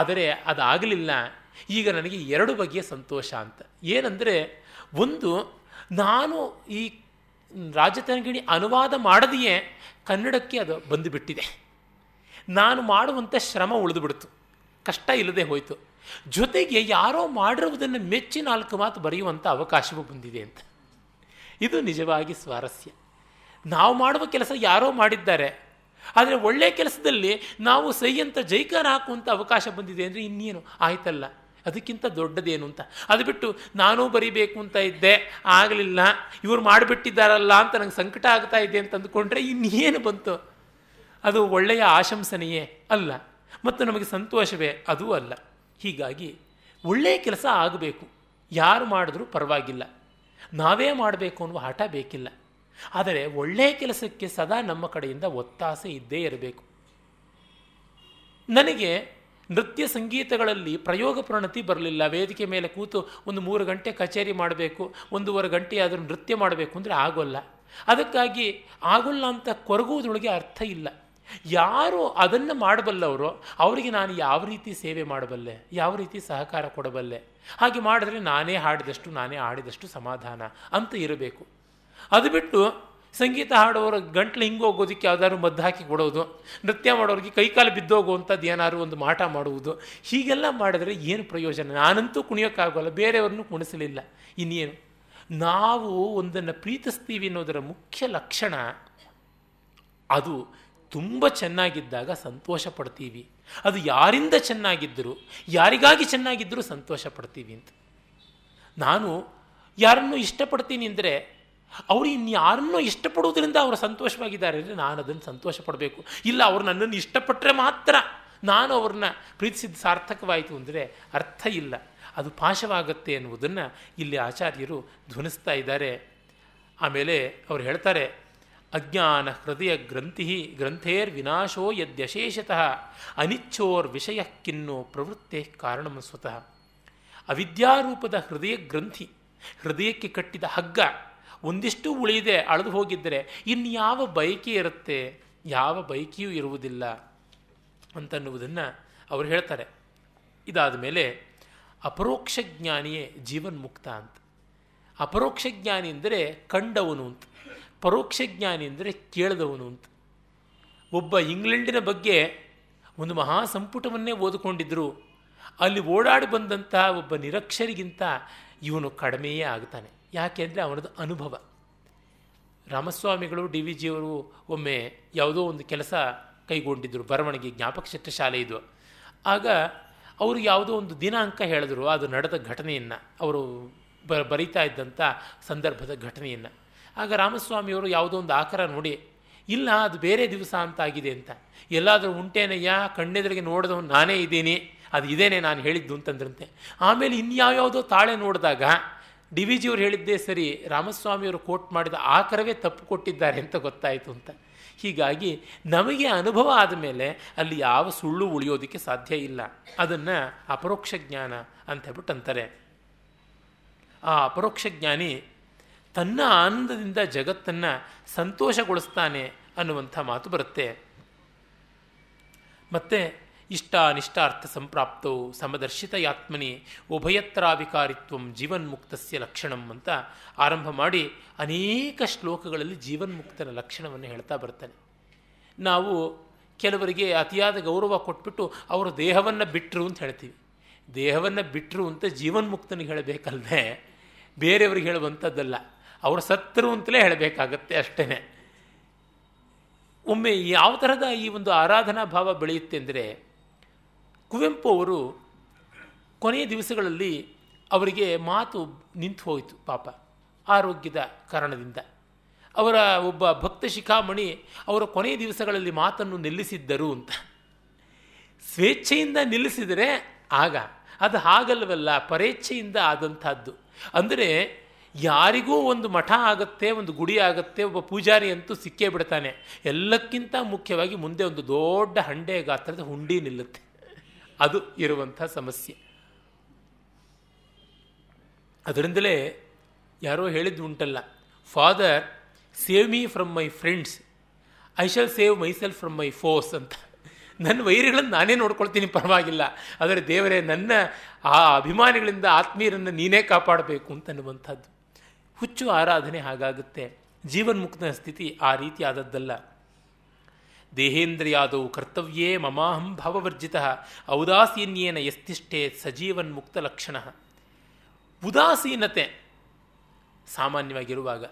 [SPEAKER 1] ಆದರೆ ಅದಾಗಲಿಲ್ಲ ಈಗ ನನಗೆ ಎರಡು ಬಗೆಯ ಸಂತೋಷ ಅಂತ ಏನಂದರೆ ಒಂದು ನಾನು ಈ ರಾಜತರಂಗಿಣಿ ಅನುವಾದ ಮಾಡದೆಯೇ ಕನ್ನಡಕ್ಕೆ ಅದು ಬಂದುಬಿಟ್ಟಿದೆ ನಾನು ಮಾಡುವಂಥ ಶ್ರಮ ಉಳಿದುಬಿಡ್ತು ಕಷ್ಟ ಇಲ್ಲದೆ ಹೋಯಿತು ಜೊತೆಗೆ ಯಾರೋ ಮಾಡಿರುವುದನ್ನು ಮೆಚ್ಚಿ ನಾಲ್ಕು ಮಾತು ಬರೆಯುವಂಥ ಅವಕಾಶವೂ ಬಂದಿದೆ ಅಂತ ಇದು ನಿಜವಾಗಿ ಸ್ವಾರಸ್ಯ ನಾವು ಮಾಡುವ ಕೆಲಸ ಯಾರೋ ಮಾಡಿದ್ದಾರೆ ಆದರೆ ಒಳ್ಳೆಯ ಕೆಲಸದಲ್ಲಿ ನಾವು ಸೈ ಅಂತ ಜೈಕಾರ ಹಾಕುವಂಥ ಅವಕಾಶ ಬಂದಿದೆ ಅಂದರೆ ಇನ್ನೇನು ಆಯ್ತಲ್ಲ ಅದಕ್ಕಿಂತ ದೊಡ್ಡದೇನು ಅಂತ ಅದು ಬಿಟ್ಟು ನಾನೂ ಬರಿಬೇಕು ಅಂತ ಇದ್ದೆ ಆಗಲಿಲ್ಲ ಇವರು ಮಾಡಿಬಿಟ್ಟಿದ್ದಾರಲ್ಲ ಅಂತ ನಂಗೆ ಸಂಕಟ ಆಗ್ತಾ ಇದೆ ಅಂತ ಅಂದ್ಕೊಂಡ್ರೆ ಇನ್ನೇನು ಬಂತು ಅದು ಒಳ್ಳೆಯ ಆಶಂಸನೆಯೇ ಅಲ್ಲ ಮತ್ತು ನಮಗೆ ಸಂತೋಷವೇ ಅದೂ ಅಲ್ಲ ಹೀಗಾಗಿ ಒಳ್ಳೆಯ ಕೆಲಸ ಆಗಬೇಕು ಯಾರು ಮಾಡಿದ್ರೂ ಪರವಾಗಿಲ್ಲ ನಾವೇ ಮಾಡಬೇಕು ಅನ್ನುವ ಹಠ ಬೇಕಿಲ್ಲ ಆದರೆ ಒಳ್ಳೆಯ ಕೆಲಸಕ್ಕೆ ಸದಾ ನಮ್ಮ ಕಡೆಯಿಂದ ಒತ್ತಾಸೆ ಇದ್ದೇ ಇರಬೇಕು ನನಗೆ ನೃತ್ಯ ಸಂಗೀತಗಳಲ್ಲಿ ಪ್ರಯೋಗ ಪ್ರಣತಿ ಬರಲಿಲ್ಲ ವೇದಿಕೆ ಮೇಲೆ ಕೂತು ಒಂದು ಮೂರು ಗಂಟೆ ಕಚೇರಿ ಮಾಡಬೇಕು ಒಂದೂವರೆ ಗಂಟೆ ಆದರೂ ನೃತ್ಯ ಮಾಡಬೇಕು ಅಂದರೆ ಆಗೋಲ್ಲ ಅದಕ್ಕಾಗಿ ಆಗೋಲ್ಲ ಅಂತ ಕೊರಗುವುದರೊಳಗೆ ಅರ್ಥ ಇಲ್ಲ ಯಾರು ಅದನ್ನು ಮಾಡಬಲ್ಲವರು ಅವರಿಗೆ ನಾನು ಯಾವ ರೀತಿ ಸೇವೆ ಮಾಡಬಲ್ಲೆ ಯಾವ ರೀತಿ ಸಹಕಾರ ಕೊಡಬಲ್ಲೆ ಹಾಗೆ ಮಾಡಿದ್ರೆ ನಾನೇ ಹಾಡಿದಷ್ಟು ನಾನೇ ಆಡಿದಷ್ಟು ಸಮಾಧಾನ ಅಂತ ಇರಬೇಕು ಅದು ಬಿಟ್ಟು ಸಂಗೀತ ಹಾಡೋರು ಗಂಟ್ಲು ಹಿಂಗೋಗೋದಕ್ಕೆ ಯಾವುದಾದ್ರು ಮದ್ದು ಹಾಕಿ ಕೊಡೋದು ನೃತ್ಯ ಮಾಡೋರಿಗೆ ಕೈಕಾಲು ಬಿದ್ದೋಗುವಂಥದ್ದು ಏನಾದ್ರು ಒಂದು ಮಾಟ ಮಾಡುವುದು ಹೀಗೆಲ್ಲ ಮಾಡಿದ್ರೆ ಏನು ಪ್ರಯೋಜನ ನಾನಂತೂ ಕುಣಿಯೋಕ್ಕಾಗೋಲ್ಲ ಬೇರೆಯವ್ರನ್ನೂ ಕುಣಿಸಲಿಲ್ಲ ಇನ್ನೇನು ನಾವು ಒಂದನ್ನು ಪ್ರೀತಿಸ್ತೀವಿ ಅನ್ನೋದರ ಮುಖ್ಯ ಲಕ್ಷಣ ಅದು ತುಂಬ ಚೆನ್ನಾಗಿದ್ದಾಗ ಸಂತೋಷ ಪಡ್ತೀವಿ ಅದು ಯಾರಿಂದ ಚೆನ್ನಾಗಿದ್ದರೂ ಯಾರಿಗಾಗಿ ಚೆನ್ನಾಗಿದ್ದರೂ ಸಂತೋಷ ಪಡ್ತೀವಿ ಅಂತ ನಾನು ಯಾರನ್ನು ಇಷ್ಟಪಡ್ತೀನಿ ಅಂದರೆ ಅವರು ಇನ್ಯಾರನ್ನು ಇಷ್ಟಪಡುವುದರಿಂದ ಅವರು ಸಂತೋಷವಾಗಿದ್ದಾರೆ ಅಂದರೆ ನಾನು ಅದನ್ನು ಸಂತೋಷ ಪಡಬೇಕು ಇಲ್ಲ ಅವರು ನನ್ನನ್ನು ಇಷ್ಟಪಟ್ಟರೆ ಮಾತ್ರ ನಾನು ಅವ್ರನ್ನ ಪ್ರೀತಿಸಿದ್ದು ಸಾರ್ಥಕವಾಯಿತು ಅಂದರೆ ಅರ್ಥ ಇಲ್ಲ ಅದು ಪಾಶವಾಗತ್ತೆ ಎನ್ನುವುದನ್ನು ಇಲ್ಲಿ ಆಚಾರ್ಯರು ಧ್ವನಿಸ್ತಾ ಇದ್ದಾರೆ ಆಮೇಲೆ ಅವರು ಹೇಳ್ತಾರೆ ಅಜ್ಞಾನ ಹೃದಯ ಗ್ರಂಥಿ ಗ್ರಂಥೇರ್ ವಿನಾಶೋ ಯದ್ಯಶೇಷತಃ ಅನಿಚ್ಛೋರ್ ವಿಷಯಕ್ಕಿನ್ನೋ ಪ್ರವೃತ್ತಿ ಕಾರಣಂ ಸ್ವತಃ ಅವಿದ್ಯಾರೂಪದ ಹೃದಯ ಗ್ರಂಥಿ ಹೃದಯಕ್ಕೆ ಕಟ್ಟಿದ ಹಗ್ಗ ಒಂದಿಷ್ಟು ಉಳಿಯದೆ ಅಳೆದು ಹೋಗಿದ್ದರೆ ಇನ್ಯಾವ ಬಯಕೆ ಇರುತ್ತೆ ಯಾವ ಬಯಕೆಯೂ ಇರುವುದಿಲ್ಲ ಅಂತನ್ನುವುದನ್ನು ಅವರು ಹೇಳ್ತಾರೆ ಇದಾದ ಮೇಲೆ ಅಪರೋಕ್ಷ ಜ್ಞಾನಿಯೇ ಜೀವನ್ಮುಕ್ತ ಅಂತ ಅಪರೋಕ್ಷ ಜ್ಞಾನಿ ಅಂದರೆ ಕಂಡವನು ಅಂತ ಪರೋಕ್ಷ ಜ್ಞಾನಿ ಅಂದರೆ ಕೇಳಿದವನು ಅಂತ ಒಬ್ಬ ಇಂಗ್ಲೆಂಡಿನ ಬಗ್ಗೆ ಒಂದು ಮಹಾ ಸಂಪುಟವನ್ನೇ ಓದಿಕೊಂಡಿದ್ದರು ಅಲ್ಲಿ ಓಡಾಡಿ ಬಂದಂತಹ ಒಬ್ಬ ನಿರಕ್ಷರಿಗಿಂತ ಇವನು ಕಡಿಮೆಯೇ ಆಗ್ತಾನೆ ಯಾಕೆಂದರೆ ಅವನದು ಅನುಭವ ರಾಮಸ್ವಾಮಿಗಳು ಡಿ ವಿ ಜಿಯವರು ಒಮ್ಮೆ ಯಾವುದೋ ಒಂದು ಕೆಲಸ ಕೈಗೊಂಡಿದ್ದರು ಬರವಣಿಗೆ ಜ್ಞಾಪಕ ಶಾಲೆ ಇದು ಆಗ ಅವರು ಯಾವುದೋ ಒಂದು ದಿನಾಂಕ ಹೇಳಿದ್ರು ಅದು ನಡೆದ ಘಟನೆಯನ್ನು ಅವರು ಬ ಬರೀತಾ ಇದ್ದಂಥ ಸಂದರ್ಭದ ಘಟನೆಯನ್ನು ಆಗ ರಾಮಸ್ವಾಮಿಯವರು ಯಾವುದೋ ಒಂದು ಆಕಾರ ನೋಡಿ ಇಲ್ಲ ಅದು ಬೇರೆ ದಿವಸ ಅಂತ ಆಗಿದೆ ಅಂತ ಎಲ್ಲಾದರೂ ಉಂಟೇನಯ್ಯ ಕಣ್ಣೆದರಿಗೆ ನೋಡಿದವನು ನಾನೇ ಇದ್ದೀನಿ ಅದು ಇದೇನೆ ನಾನು ಹೇಳಿದ್ದು ಅಂತಂದ್ರಂತೆ ಆಮೇಲೆ ಇನ್ಯಾವ್ಯಾವುದೋ ತಾಳೆ ನೋಡಿದಾಗ ಡಿ ವಿ ಜಿಯವರು ಹೇಳಿದ್ದೇ ಸರಿ ರಾಮಸ್ವಾಮಿಯವರು ಕೋಟ್ ಮಾಡಿದ ಆಕರವೇ ತಪ್ಪು ಕೊಟ್ಟಿದ್ದಾರೆ ಅಂತ ಗೊತ್ತಾಯಿತು ಅಂತ ಹೀಗಾಗಿ ನಮಗೆ ಅನುಭವ ಆದಮೇಲೆ ಅಲ್ಲಿ ಯಾವ ಸುಳ್ಳು ಉಳಿಯೋದಕ್ಕೆ ಸಾಧ್ಯ ಇಲ್ಲ ಅದನ್ನು ಅಪರೋಕ್ಷ ಜ್ಞಾನ ಅಂತ ಹೇಳ್ಬಿಟ್ಟು ಅಂತಾರೆ ಆ ಅಪರೋಕ್ಷ ಜ್ಞಾನಿ ತನ್ನ ಆನಂದದಿಂದ ಜಗತ್ತನ್ನು ಸಂತೋಷಗೊಳಿಸ್ತಾನೆ ಅನ್ನುವಂಥ ಮಾತು ಬರುತ್ತೆ ಮತ್ತು ಇಷ್ಟ ನಿಷ್ಟಾರ್ಥ ಸಂಪ್ರಾಪ್ತವು ಸಮದರ್ಶಿತ ಯಾತ್ಮನಿ ಉಭಯತ್ರಾಭಿಕಾರಿತ್ವ ಜೀವನ್ಮುಕ್ತಸ್ಯ ಲಕ್ಷಣಂ ಅಂತ ಆರಂಭ ಮಾಡಿ ಅನೇಕ ಶ್ಲೋಕಗಳಲ್ಲಿ ಜೀವನ್ಮುಕ್ತನ ಲಕ್ಷಣವನ್ನು ಹೇಳ್ತಾ ಬರ್ತಾನೆ ನಾವು ಕೆಲವರಿಗೆ ಅತಿಯಾದ ಗೌರವ ಕೊಟ್ಬಿಟ್ಟು ಅವರ ದೇಹವನ್ನು ಬಿಟ್ಟರು ಅಂತ ಹೇಳ್ತೀವಿ ದೇಹವನ್ನು ಬಿಟ್ಟರು ಅಂತ ಜೀವನ್ಮುಕ್ತನಿಗೆ ಹೇಳಬೇಕಲ್ಲದೆ ಬೇರೆಯವ್ರಿಗೆ ಹೇಳುವಂಥದ್ದಲ್ಲ ಅವರು ಸತ್ತರು ಅಂತಲೇ ಹೇಳಬೇಕಾಗತ್ತೆ ಅಷ್ಟೇ ಒಮ್ಮೆ ಯಾವ ಥರದ ಈ ಒಂದು ಆರಾಧನಾ ಭಾವ ಬೆಳೆಯುತ್ತೆ ಅಂದರೆ ಕುವೆಂಪು ಅವರು ಕೊನೆಯ ದಿವಸಗಳಲ್ಲಿ ಅವರಿಗೆ ಮಾತು ನಿಂತು ಹೋಯಿತು ಪಾಪ ಆರೋಗ್ಯದ ಕಾರಣದಿಂದ ಅವರ ಒಬ್ಬ ಭಕ್ತ ಶಿಖಾಮಣಿ ಅವರ ಕೊನೆಯ ದಿವಸಗಳಲ್ಲಿ ಮಾತನ್ನು ನಿಲ್ಲಿಸಿದ್ದರು ಅಂತ ಸ್ವೇಚ್ಛೆಯಿಂದ ನಿಲ್ಲಿಸಿದರೆ ಆಗ ಅದು ಹಾಗಲ್ವಲ್ಲ ಪರೇಚ್ಛೆಯಿಂದ ಆದಂಥದ್ದು ಅಂದರೆ ಯಾರಿಗೂ ಒಂದು ಮಠ ಆಗುತ್ತೆ ಒಂದು ಗುಡಿ ಆಗುತ್ತೆ ಒಬ್ಬ ಪೂಜಾರಿ ಅಂತೂ ಸಿಕ್ಕೇ ಬಿಡ್ತಾನೆ ಎಲ್ಲಕ್ಕಿಂತ ಮುಖ್ಯವಾಗಿ ಮುಂದೆ ಒಂದು ದೊಡ್ಡ ಹಂಡೆ ಗಾತ್ರದ ಹುಂಡಿ ನಿಲ್ಲುತ್ತೆ ಅದು ಇರುವಂಥ ಸಮಸ್ಯೆ ಅದರಿಂದಲೇ ಯಾರೋ ಹೇಳಿದ್ದು ಉಂಟಲ್ಲ father save me from my friends I shall save myself from my foes ಅಂತ ನನ್ನ ವೈರಿಗಳನ್ನು ನಾನೇ ನೋಡ್ಕೊಳ್ತೀನಿ ಪರವಾಗಿಲ್ಲ ಆದರೆ ದೇವರೇ ನನ್ನ ಆ ಅಭಿಮಾನಿಗಳಿಂದ ಆತ್ಮೀಯರನ್ನು ನೀನೇ ಕಾಪಾಡಬೇಕು ಅಂತ ಅನ್ನುವಂಥದ್ದು ಹುಚ್ಚು ಆರಾಧನೆ ಹಾಗಾಗುತ್ತೆ ಜೀವನ್ಮುಕ್ತನ ಸ್ಥಿತಿ ಆ ರೀತಿ ಆದದ್ದಲ್ಲ ದೇಹೇಂದ್ರಿಯಾದವು ಕರ್ತವ್ಯೇ ಮಮಾಹಂ ಭಾವವರ್ಜಿತ ಔದಾಸೀನ್ಯೇನ ಎಸ್ತಿಷ್ಠೆ ಸಜೀವನ್ಮುಕ್ತ ಲಕ್ಷಣ ಉದಾಸೀನತೆ ಸಾಮಾನ್ಯವಾಗಿರುವಾಗ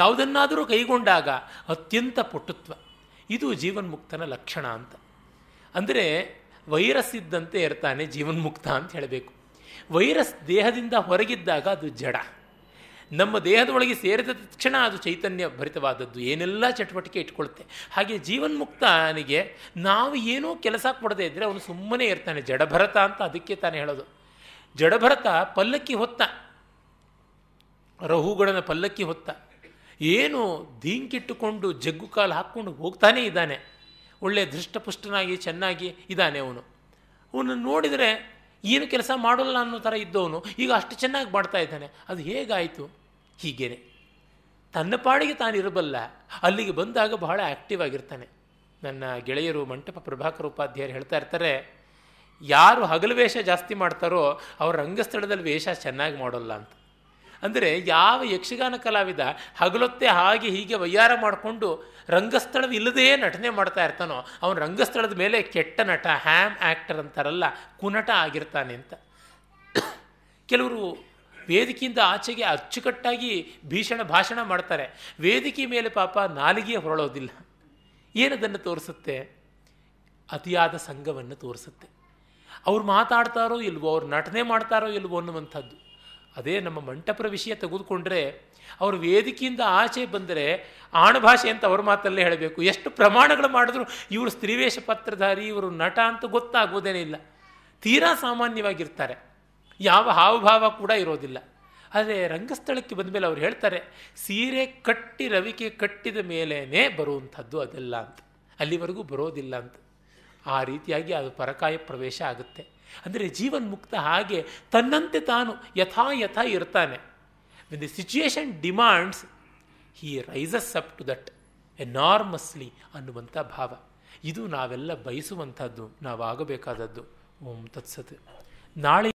[SPEAKER 1] ಯಾವುದನ್ನಾದರೂ ಕೈಗೊಂಡಾಗ ಅತ್ಯಂತ ಪುಟುತ್ವ ಇದು ಜೀವನ್ಮುಕ್ತನ ಲಕ್ಷಣ ಅಂತ ಅಂದರೆ ವೈರಸ್ ಇದ್ದಂತೆ ಇರ್ತಾನೆ ಜೀವನ್ಮುಕ್ತ ಅಂತ ಹೇಳಬೇಕು ವೈರಸ್ ದೇಹದಿಂದ ಹೊರಗಿದ್ದಾಗ ಅದು ಜಡ ನಮ್ಮ ದೇಹದೊಳಗೆ ಸೇರಿದ ತಕ್ಷಣ ಅದು ಚೈತನ್ಯ ಭರಿತವಾದದ್ದು ಏನೆಲ್ಲ ಚಟುವಟಿಕೆ ಇಟ್ಕೊಳ್ಳುತ್ತೆ ಹಾಗೆ ಜೀವನ್ಮುಕ್ತನಿಗೆ ನಾವು ಏನೋ ಕೆಲಸ ಕೊಡದೇ ಇದ್ದರೆ ಅವನು ಸುಮ್ಮನೆ ಇರ್ತಾನೆ ಜಡಭರತ ಅಂತ ಅದಕ್ಕೆ ತಾನೇ ಹೇಳೋದು ಜಡಭರತ ಪಲ್ಲಕ್ಕಿ ಹೊತ್ತ ರಹುಗಳನ್ನ ಪಲ್ಲಕ್ಕಿ ಹೊತ್ತ ಏನು ದಿಂಕಿಟ್ಟುಕೊಂಡು ಜಗ್ಗು ಕಾಲು ಹಾಕ್ಕೊಂಡು ಹೋಗ್ತಾನೆ ಇದ್ದಾನೆ ಒಳ್ಳೆಯ ಧೃಷ್ಟಪುಷ್ಟನಾಗಿ ಚೆನ್ನಾಗಿ ಇದ್ದಾನೆ ಅವನು ಅವನನ್ನು ನೋಡಿದರೆ ಏನು ಕೆಲಸ ಮಾಡೋಲ್ಲ ಅನ್ನೋ ಥರ ಇದ್ದವನು ಈಗ ಅಷ್ಟು ಚೆನ್ನಾಗಿ ಮಾಡ್ತಾ ಇದ್ದಾನೆ ಅದು ಹೇಗಾಯಿತು ಹೀಗೇನೆ ತನ್ನ ಪಾಡಿಗೆ ತಾನಿರಬಲ್ಲ ಅಲ್ಲಿಗೆ ಬಂದಾಗ ಬಹಳ ಆ್ಯಕ್ಟಿವ್ ಆಗಿರ್ತಾನೆ ನನ್ನ ಗೆಳೆಯರು ಮಂಟಪ ಪ್ರಭಾಕರ್ ಉಪಾಧ್ಯಾಯರು ಹೇಳ್ತಾ ಇರ್ತಾರೆ ಯಾರು ಹಗಲು ವೇಷ ಜಾಸ್ತಿ ಮಾಡ್ತಾರೋ ಅವರ ರಂಗಸ್ಥಳದಲ್ಲಿ ವೇಷ ಚೆನ್ನಾಗಿ ಮಾಡೋಲ್ಲ ಅಂತ ಅಂದರೆ ಯಾವ ಯಕ್ಷಗಾನ ಕಲಾವಿದ ಹಗಲೊತ್ತೆ ಹಾಗೆ ಹೀಗೆ ವೈಯಾರ ಮಾಡಿಕೊಂಡು ರಂಗಸ್ಥಳವಿಲ್ಲದೇ ನಟನೆ ಮಾಡ್ತಾ ಇರ್ತಾನೋ ಅವನು ರಂಗಸ್ಥಳದ ಮೇಲೆ ಕೆಟ್ಟ ನಟ ಹ್ಯಾಮ್ ಆ್ಯಕ್ಟರ್ ಅಂತಾರಲ್ಲ ಕುನಟ ಆಗಿರ್ತಾನೆ ಅಂತ ಕೆಲವರು ವೇದಿಕೆಯಿಂದ ಆಚೆಗೆ ಅಚ್ಚುಕಟ್ಟಾಗಿ ಭೀಷಣ ಭಾಷಣ ಮಾಡ್ತಾರೆ ವೇದಿಕೆ ಮೇಲೆ ಪಾಪ ನಾಲಿಗೆ ಹೊರಳೋದಿಲ್ಲ ಏನದನ್ನು ತೋರಿಸುತ್ತೆ ಅತಿಯಾದ ಸಂಘವನ್ನು ತೋರಿಸುತ್ತೆ ಅವ್ರು ಮಾತಾಡ್ತಾರೋ ಇಲ್ವೋ ಅವ್ರು ನಟನೆ ಮಾಡ್ತಾರೋ ಇಲ್ವೋ ಅನ್ನುವಂಥದ್ದು ಅದೇ ನಮ್ಮ ಮಂಟಪರ ವಿಷಯ ತೆಗೆದುಕೊಂಡ್ರೆ ಅವರು ವೇದಿಕೆಯಿಂದ ಆಚೆ ಬಂದರೆ ಆಣಭಾಷೆ ಅಂತ ಅವ್ರ ಮಾತಲ್ಲೇ ಹೇಳಬೇಕು ಎಷ್ಟು ಪ್ರಮಾಣಗಳು ಮಾಡಿದ್ರು ಇವರು ಸ್ತ್ರೀವೇಶ ಪತ್ರಧಾರಿ ಇವರು ನಟ ಅಂತ ಗೊತ್ತಾಗೋದೇನೇ ಇಲ್ಲ ತೀರಾ ಸಾಮಾನ್ಯವಾಗಿರ್ತಾರೆ ಯಾವ ಹಾವಭಾವ ಕೂಡ ಇರೋದಿಲ್ಲ ಆದರೆ ರಂಗಸ್ಥಳಕ್ಕೆ ಬಂದ ಮೇಲೆ ಅವ್ರು ಹೇಳ್ತಾರೆ ಸೀರೆ ಕಟ್ಟಿ ರವಿಕೆ ಕಟ್ಟಿದ ಮೇಲೇ ಬರುವಂಥದ್ದು ಅದೆಲ್ಲ ಅಂತ ಅಲ್ಲಿವರೆಗೂ ಬರೋದಿಲ್ಲ ಅಂತ ಆ ರೀತಿಯಾಗಿ ಅದು ಪರಕಾಯ ಪ್ರವೇಶ ಆಗುತ್ತೆ ಅಂದರೆ ಮುಕ್ತ ಹಾಗೆ ತನ್ನಂತೆ ತಾನು ಯಥಾ ಯಥಾ ಇರ್ತಾನೆ when the situation demands he rises up to that ನಾರ್ಮಸ್ಲಿ ಅನ್ನುವಂಥ ಭಾವ ಇದು ನಾವೆಲ್ಲ ಬಯಸುವಂಥದ್ದು ನಾವಾಗಬೇಕಾದದ್ದು ಓಂ ತತ್ಸತ್ ನಾಳೆ